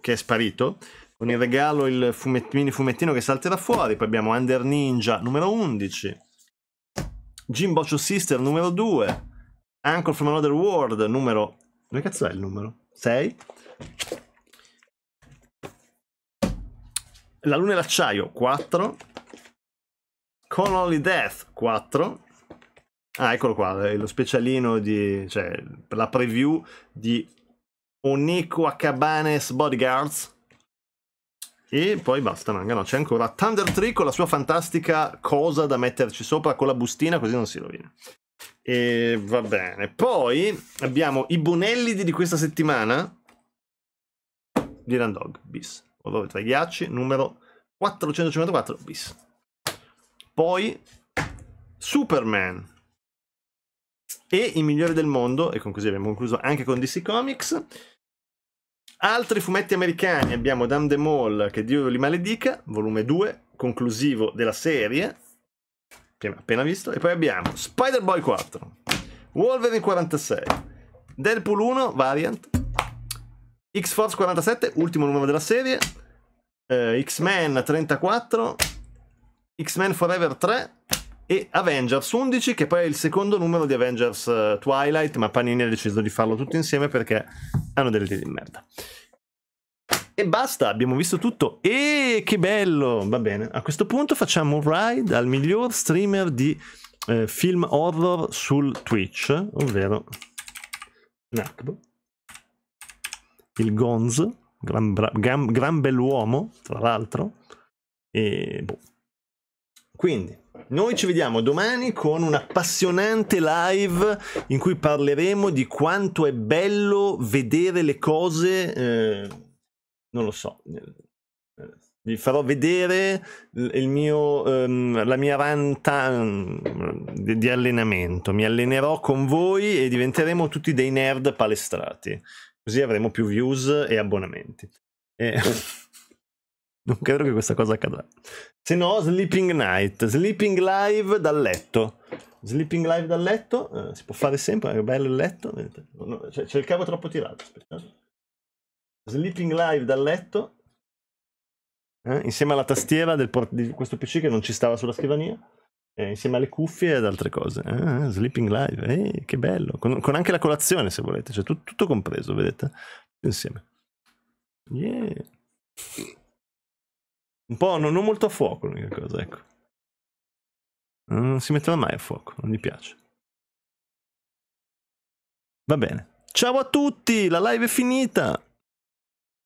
Che è sparito con il regalo il fumet- mini fumettino che salterà fuori. Poi abbiamo Under Ninja numero 11, Boccio Sister numero 2, Anchor from Another World, numero... Dove cazzo è il numero? 6? La Luna e l'Acciaio, 4. Con Only Death, 4. Ah, eccolo qua, eh, lo specialino di... cioè, la preview di Oniko Akabanes Bodyguards. E poi basta, manga, no, c'è ancora Thunder Tree con la sua fantastica cosa da metterci sopra con la bustina, così non si rovina. E va bene. Poi abbiamo i Bonellidi di questa settimana di Dog bis. Ovvero tra i ghiacci, numero 454 bis. Poi Superman e i migliori del mondo, e con così abbiamo concluso anche con DC Comics. Altri fumetti americani abbiamo Damn the Mall, che Dio li maledica, volume 2, conclusivo della serie, che abbiamo appena visto. E poi abbiamo Spider-Boy 4, Wolverine 46, Deadpool 1 Variant, X-Force 47, ultimo numero della serie, eh, X-Men 34, X-Men Forever 3 e Avengers 11, che poi è il secondo numero di Avengers eh, Twilight, ma Panini ha deciso di farlo tutto insieme perché hanno delle idee di merda. E basta, abbiamo visto tutto. E che bello! Va bene, a questo punto facciamo un ride al miglior streamer di eh, film horror sul Twitch, ovvero un attimo. il Gonz, gran, gran, gran bell'uomo, tra l'altro. E boh. Quindi, noi ci vediamo domani con un appassionante live in cui parleremo di quanto è bello vedere le cose. Eh, non lo so. Eh, vi farò vedere mio, um, la mia ranta mm, di, di allenamento. Mi allenerò con voi e diventeremo tutti dei nerd palestrati. Così avremo più views e abbonamenti. E... Oh. non credo che questa cosa accadrà. Se no, Sleeping Night. Sleeping Live dal letto. Sleeping Live dal letto. Eh, si può fare sempre, è bello il letto. Cioè, c'è il cavo troppo tirato. Aspettate. Sleeping Live dal letto, eh, insieme alla tastiera port- di questo PC che non ci stava sulla scrivania, eh, insieme alle cuffie ed altre cose. Ah, sleeping Live, eh, che bello! Con, con, anche la colazione se volete, cioè tu- tutto compreso, vedete? Insieme. Yeah. Un po' non, non molto a fuoco l'unica cosa, ecco. Non si metterà mai a fuoco, non mi piace. Va bene. Ciao a tutti, la live è finita.